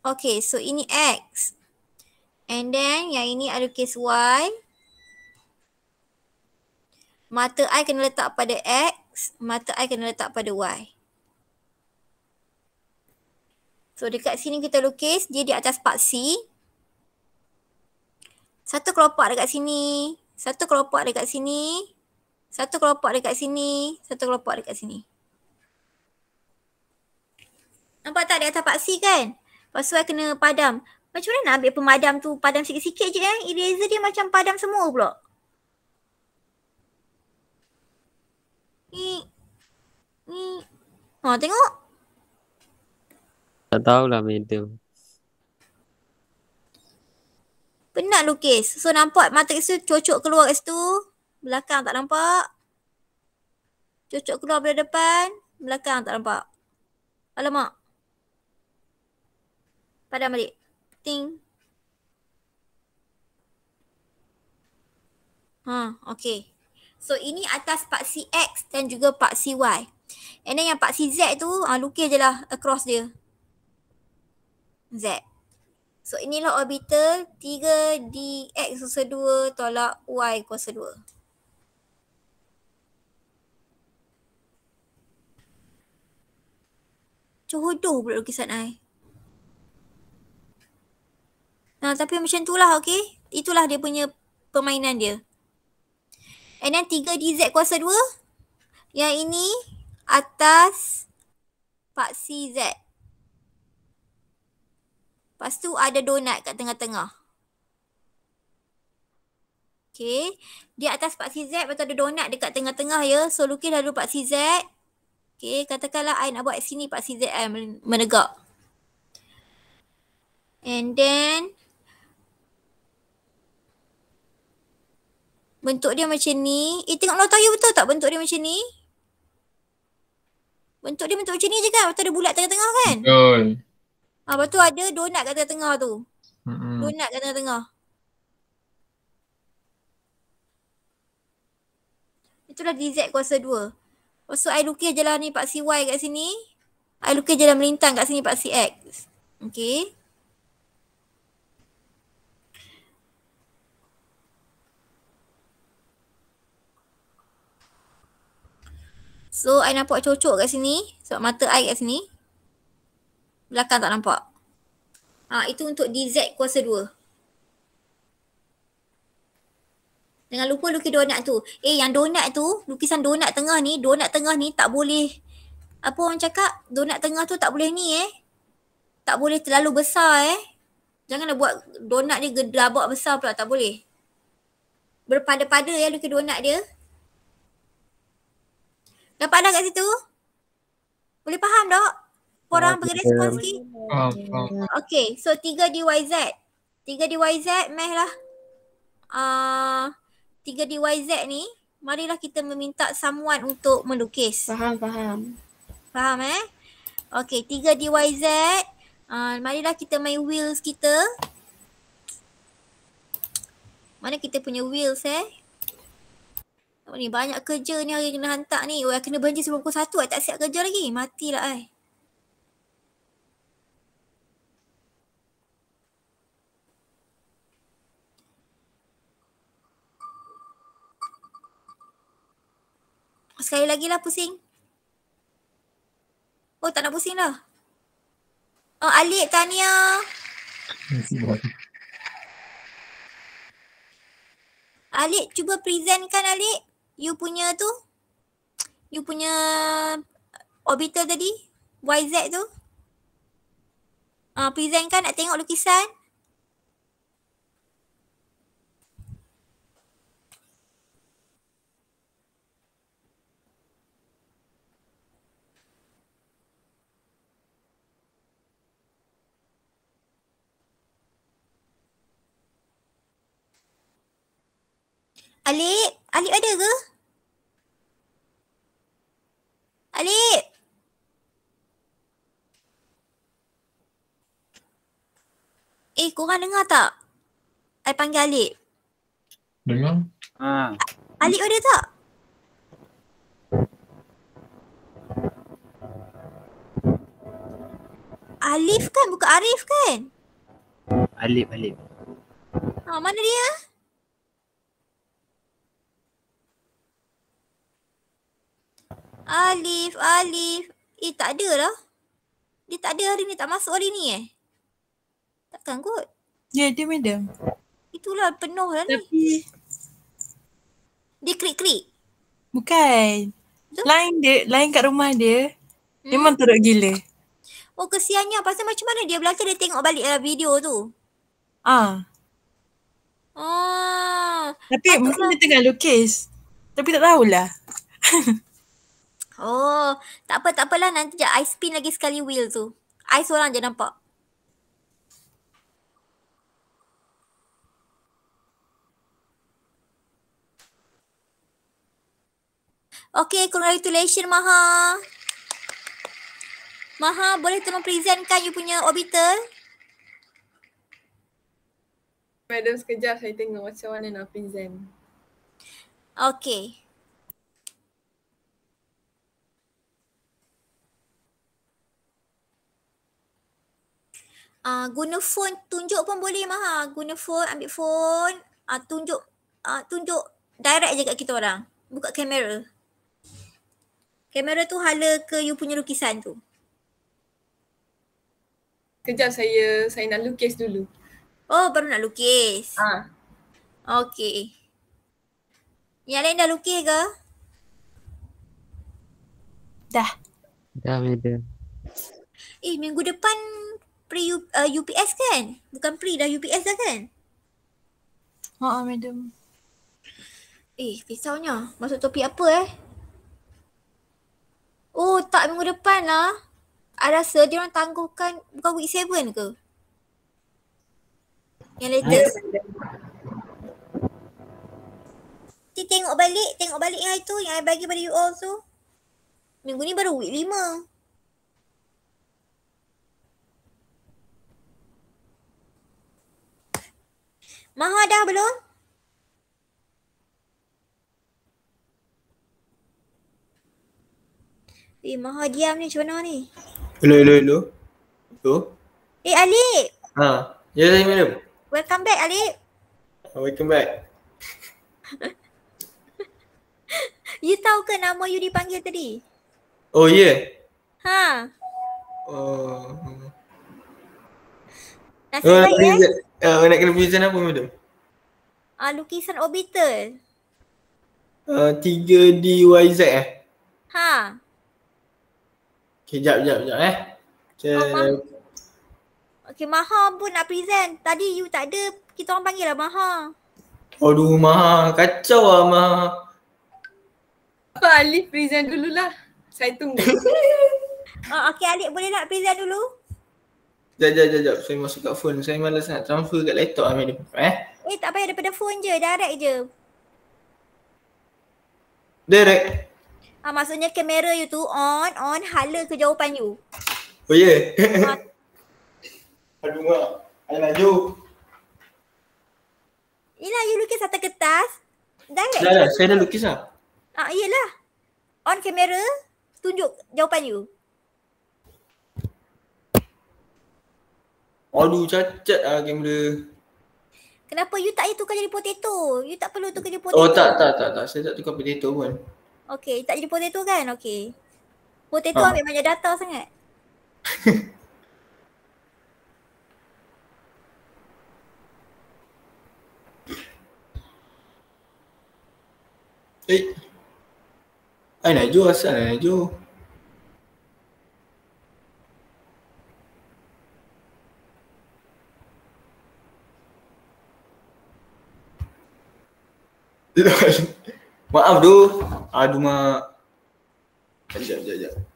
Okay, so ini X. And then yang ini ada kes Y. Mata I kena letak pada X. Mata I kena letak pada Y. So dekat sini kita lukis, dia di atas part C. Satu kelopak dekat sini. Satu kelopak dekat sini. Satu kelopak dekat sini. Satu kelopak dekat sini. Nampak tak di atas part C kan? Lepas tu I kena padam. Macam mana nak ambil pemadam tu padam sikit-sikit je kan? Eh? Eraser dia macam padam semua pula. Ni. Ni. Ha tengok. Tak tahulah medium. Penat lukis. So nampak mata kat situ cocok keluar kat situ. Belakang tak nampak. Cocok keluar pada depan. Belakang tak nampak. Alamak. Padam balik. Ting. Ha, okay. So ini atas paksi X dan juga paksi Y. And then yang paksi Z tu, ha, lukis je lah across dia. Z. So inilah orbital 3DX kuasa 2 tolak Y kuasa 2. Cuhuduh pula lukisan saya. Nah, ha, tapi macam tu lah okay. Itulah dia punya permainan dia. And then 3DZ kuasa dua. Yang ini atas paksi Z. Lepas tu ada donat kat tengah-tengah. Okay. Di atas paksi Z lepas tu ada donat dekat tengah-tengah ya. So lukis lalu paksi Z. Okay. Katakanlah I nak buat sini paksi Z I menegak. And then Bentuk dia macam ni. Eh tengok lo tayu betul tak bentuk dia macam ni? Bentuk dia bentuk macam ni je kan? Lepas ada bulat tengah-tengah kan? Betul. Ha, lepas tu ada donat kat tengah-tengah tu. Mm-hmm. Donat kat tengah-tengah. Itulah DZ kuasa 2. Lepas tu I lukis jalan ni paksi Y kat sini. I lukis jalan melintang kat sini paksi X. Okay. So I nampak cocok kat sini sebab mata I kat sini. Belakang tak nampak. Ha, itu untuk DZ kuasa 2. Jangan lupa lukis donat tu. Eh yang donat tu, lukisan donat tengah ni, donat tengah ni tak boleh apa orang cakap? Donat tengah tu tak boleh ni eh. Tak boleh terlalu besar eh. Janganlah buat donat dia gedabak besar pula. Tak boleh. Berpada-pada ya lukis donat dia. Nampak dah kat situ? Boleh faham dok? Korang oh, boleh respon sikit? Okay, so tiga di YZ, tiga di YZ, meh lah. Ah, tiga di YZ ni, marilah kita meminta someone untuk melukis. Faham, faham. Faham eh? Okay, 3DYZ. Uh, ah, marilah kita main wheels kita. Mana kita punya wheels eh? Oh, ni banyak kerja ni hari kena hantar ni. Oi kena berhenti sebelum pukul satu, ah tak siap kerja lagi. Matilah ai. Sekali lagi lah pusing. Oh tak nak pusing lah. Oh Alik Tania. Alik cuba presentkan Alik you punya tu you punya uh, orbital tadi YZ tu uh, present kan nak tengok lukisan Alip, Alip ada ke? Alip. Eh, kau orang dengar tak? Ai panggil Alip. Dengar? Ha. Alip ada tak? Alif kan bukan Arif kan? Alif, Alif. Ha, mana dia? Alif, Alif. Eh tak ada lah. Dia tak ada hari ni, tak masuk hari ni eh. Takkan kot. Ya, yeah, dia madam. Itulah penuh lah ni. Tapi... Dia klik klik, Bukan. So? Lain dia, lain kat rumah dia. Hmm. Memang teruk gila. Oh kesiannya. Pasal macam mana dia belajar dia tengok balik dalam video tu. Ah. Oh. Tapi Patutlah. mungkin dia tengah lukis. Tapi tak tahulah. Oh, tak apa tak apalah nanti je I spin lagi sekali wheel tu. I seorang je nampak. Okay, congratulations Maha. Maha, boleh tolong presentkan you punya orbital? Madam, sekejap saya tengok macam mana nak present. Okay. uh, guna phone tunjuk pun boleh Maha. Ah, guna phone, ambil phone, uh, tunjuk uh, tunjuk direct je kat kita orang. Buka kamera. Kamera tu hala ke you punya lukisan tu? Kejap saya saya nak lukis dulu. Oh baru nak lukis. Ha. Okay. Yang lain dah lukis ke? Dah. Dah, Madam. Eh, minggu depan pre uh, UPS kan? Bukan pre dah UPS dah kan? Haa uh, madam. Eh pisaunya. Masuk topik apa eh? Oh tak minggu depan lah. I rasa dia orang tangguhkan bukan week 7 ke? Yang latest. Nanti tengok balik, tengok balik yang itu yang I bagi pada you all tu. Minggu ni baru week 5. Maha dah belum? Eh, Maha diam ni macam mana ni? Hello, hello, hello. Hello. Eh, Alip. Ha, ya saya madam. Welcome back, Alip. Welcome back. you tahu ke nama you dipanggil tadi? Oh, ya. Yeah. Ha. Oh. Uh... Nasib uh, baik eh. Uh, nak kena lukisan apa madam? Uh, ah, lukisan orbital. Uh, 3DYZ eh? Ha. Okay, jap, jap, jap eh. Okay. Oh, okay, Maha pun nak present. Tadi you tak ada, kita orang panggil lah Maha. Aduh, Maha. Kacau lah Maha. Apa Alif present dululah. Saya tunggu. uh, okay, Alif boleh nak present dulu? Sekejap, sekejap, sekejap. Saya masuk kat phone. Saya malas nak transfer kat laptop lah, madam. Eh? Eh, tak payah daripada phone je. Direct je. Direct? Ah, maksudnya kamera you tu on, on, hala kejauhan you. Oh, ya? Yeah. Ah. Aduh, mak. Ayah laju. Yelah, you lukis atas kertas. Direct. Dah, dah. Saya dah lukis lah. Ah, yelah. On kamera, tunjuk jawapan you. Aduh cacat lah kamera. Kenapa you tak payah tukar jadi potato? You tak perlu tukar jadi oh, potato. Oh tak tak tak tak. Saya tak tukar potato pun. Okay. You tak jadi potato kan? Okay. Potato ha. ambil banyak data sangat. eh. Hey. Ai nak asal nak Maaf tu. Aduh ah, ma. Jajak jajak. sekejap.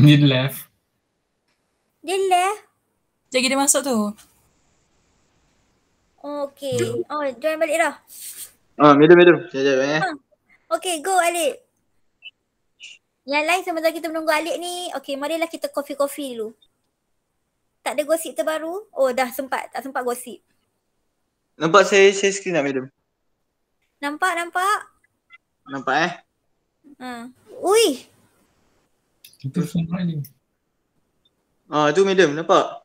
Dia left. Dia left. Jadi dia masuk tu. Oh, okay. Oh, join balik dah. Ah, uh, medium medium. Sekejap ya. eh. Ah. Okay, go Alik. Yang lain sama kita menunggu Alik ni, okay, marilah kita coffee-coffee dulu. Tak ada gosip terbaru? Oh, dah sempat. Tak sempat gosip. Nampak saya share screen tak, madam? Nampak, nampak. Nampak eh? Ha. Ui! Itu sama ni. Ah, tu madam. Nampak?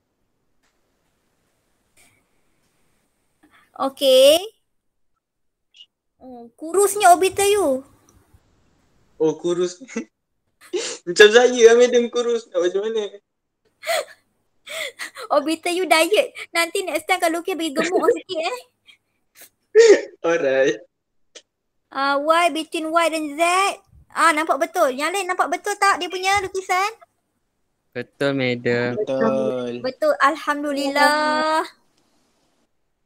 Okay. Oh, kurusnya orbital you. Oh, kurus. macam saya lah madam kurus. Tak macam mana. orbital you diet. Nanti next time kalau lukis bagi gemuk sikit eh. Alright. Ah uh, Y between Y dan Z. Ah nampak betul. Yang lain nampak betul tak dia punya lukisan? Betul madam. Betul. Betul. Alhamdulillah.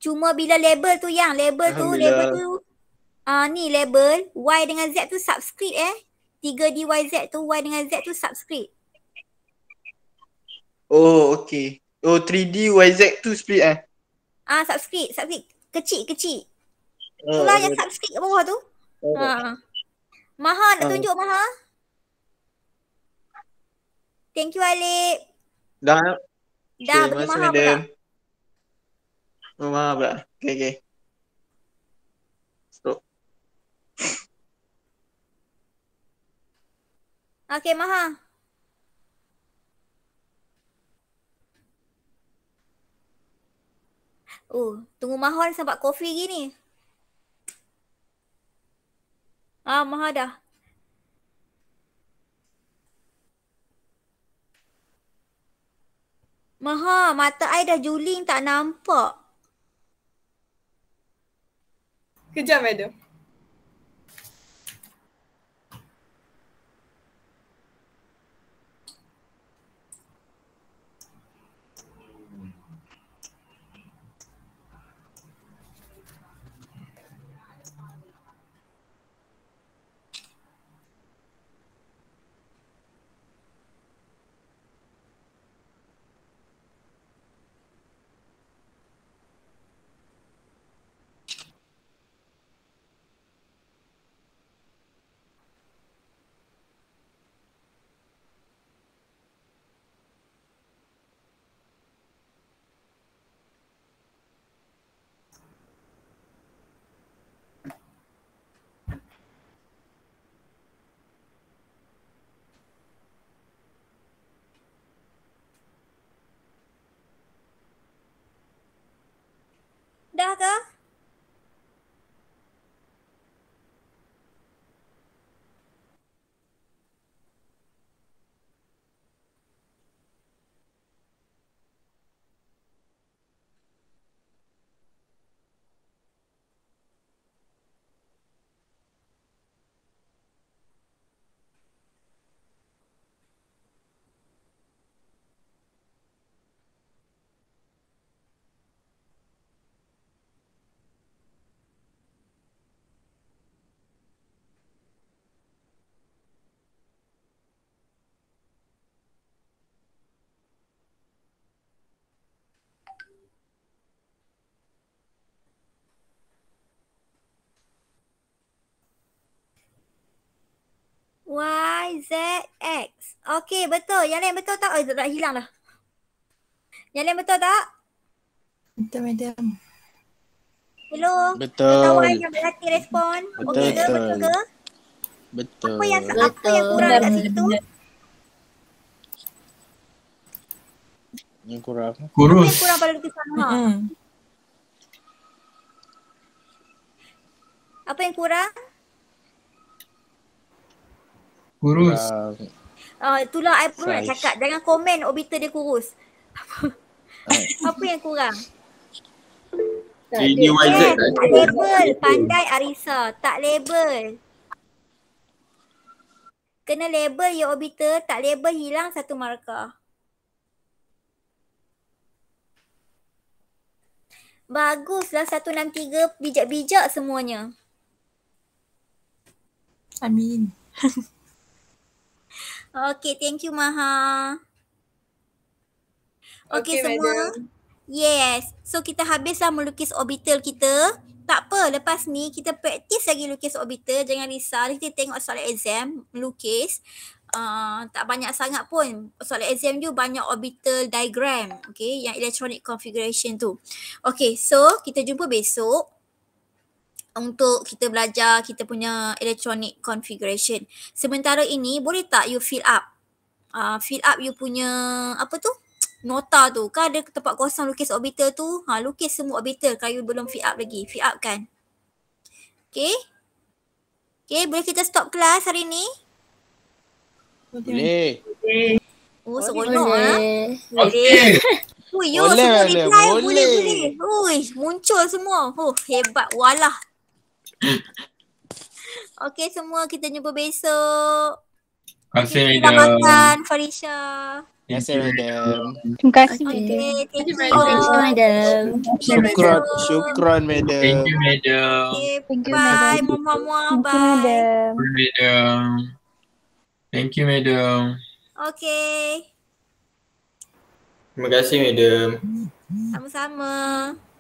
Cuma bila label tu yang label tu label tu uh, ni label Y dengan Z tu subscript eh. 3 z tu Y dengan Z tu subscript. Oh okay. Oh 3 z tu split eh. Ah uh, subscript, subscript. Kecil-kecil. Ah, Itulah oh, yang subscript kat bawah tu. Ha. Oh. Uh. Maha nak uh. Maha? Thank you Alip. Dah. Dah okay, bagi Maha pula. Oh, Maha pula. Okay, okay. Okay, Maha. uh, tunggu Mahon sampai kopi gini. Ah, Maha dah. Maha, mata saya dah juling tak nampak. Kejap, Madam. set X. Okey, betul. Yang lain betul tak? Oh, dah hilang dah. Yang lain betul tak? Betul, madam. Hello. Betul. Kawan yang berhati respon. Betul, okay, betul. ke? Betul. Apa yang, betul. apa yang kurang betul. situ? Yang kurang. Kurus. yang kurang pada lukisan Ha? Apa yang kurang? Kurus. Ya. Ah, uh, itulah I pun nak cakap. Jangan komen orbiter dia kurus. Apa, apa yang kurang? Ini YZ tak kan? label. Pandai Arisa. Tak label. Kena label ya orbiter. Tak label hilang satu markah. Baguslah 163. Bijak-bijak semuanya. Amin. Okay, thank you Maha. Okay, okay semua. Madam. Yes. So kita habislah melukis orbital kita. Tak apa, lepas ni kita praktis lagi lukis orbital. Jangan risau, kita tengok soal exam lukis. Uh, tak banyak sangat pun soal exam dia banyak orbital diagram okay yang electronic configuration tu okay so kita jumpa besok untuk kita belajar kita punya electronic configuration. Sementara ini boleh tak you fill up? Uh, fill up you punya apa tu? Nota tu. Kan ada tempat kosong lukis orbital tu. Ha, lukis semua orbital kalau you belum fill up lagi. Fill up kan? Okay. Okay boleh kita stop kelas hari ni? Boleh. Oh seronok lah. Boleh. boleh. Ui, yo, boleh, semua reply boleh, boleh. boleh. Ui, muncul semua. Oh, hebat. Walah. Okay semua kita jumpa besok. Terima kasih Madam. Terima kasih Farisha. Terima kasih Terima Madam. Terima kasih Madam. Okay, thank you Madam. Terima kasih Madam. Thank you Madam. Terima kasih Mama mama bye. Madam. Terima kasih Madam. Okay. Terima kasih Madam. Sama-sama.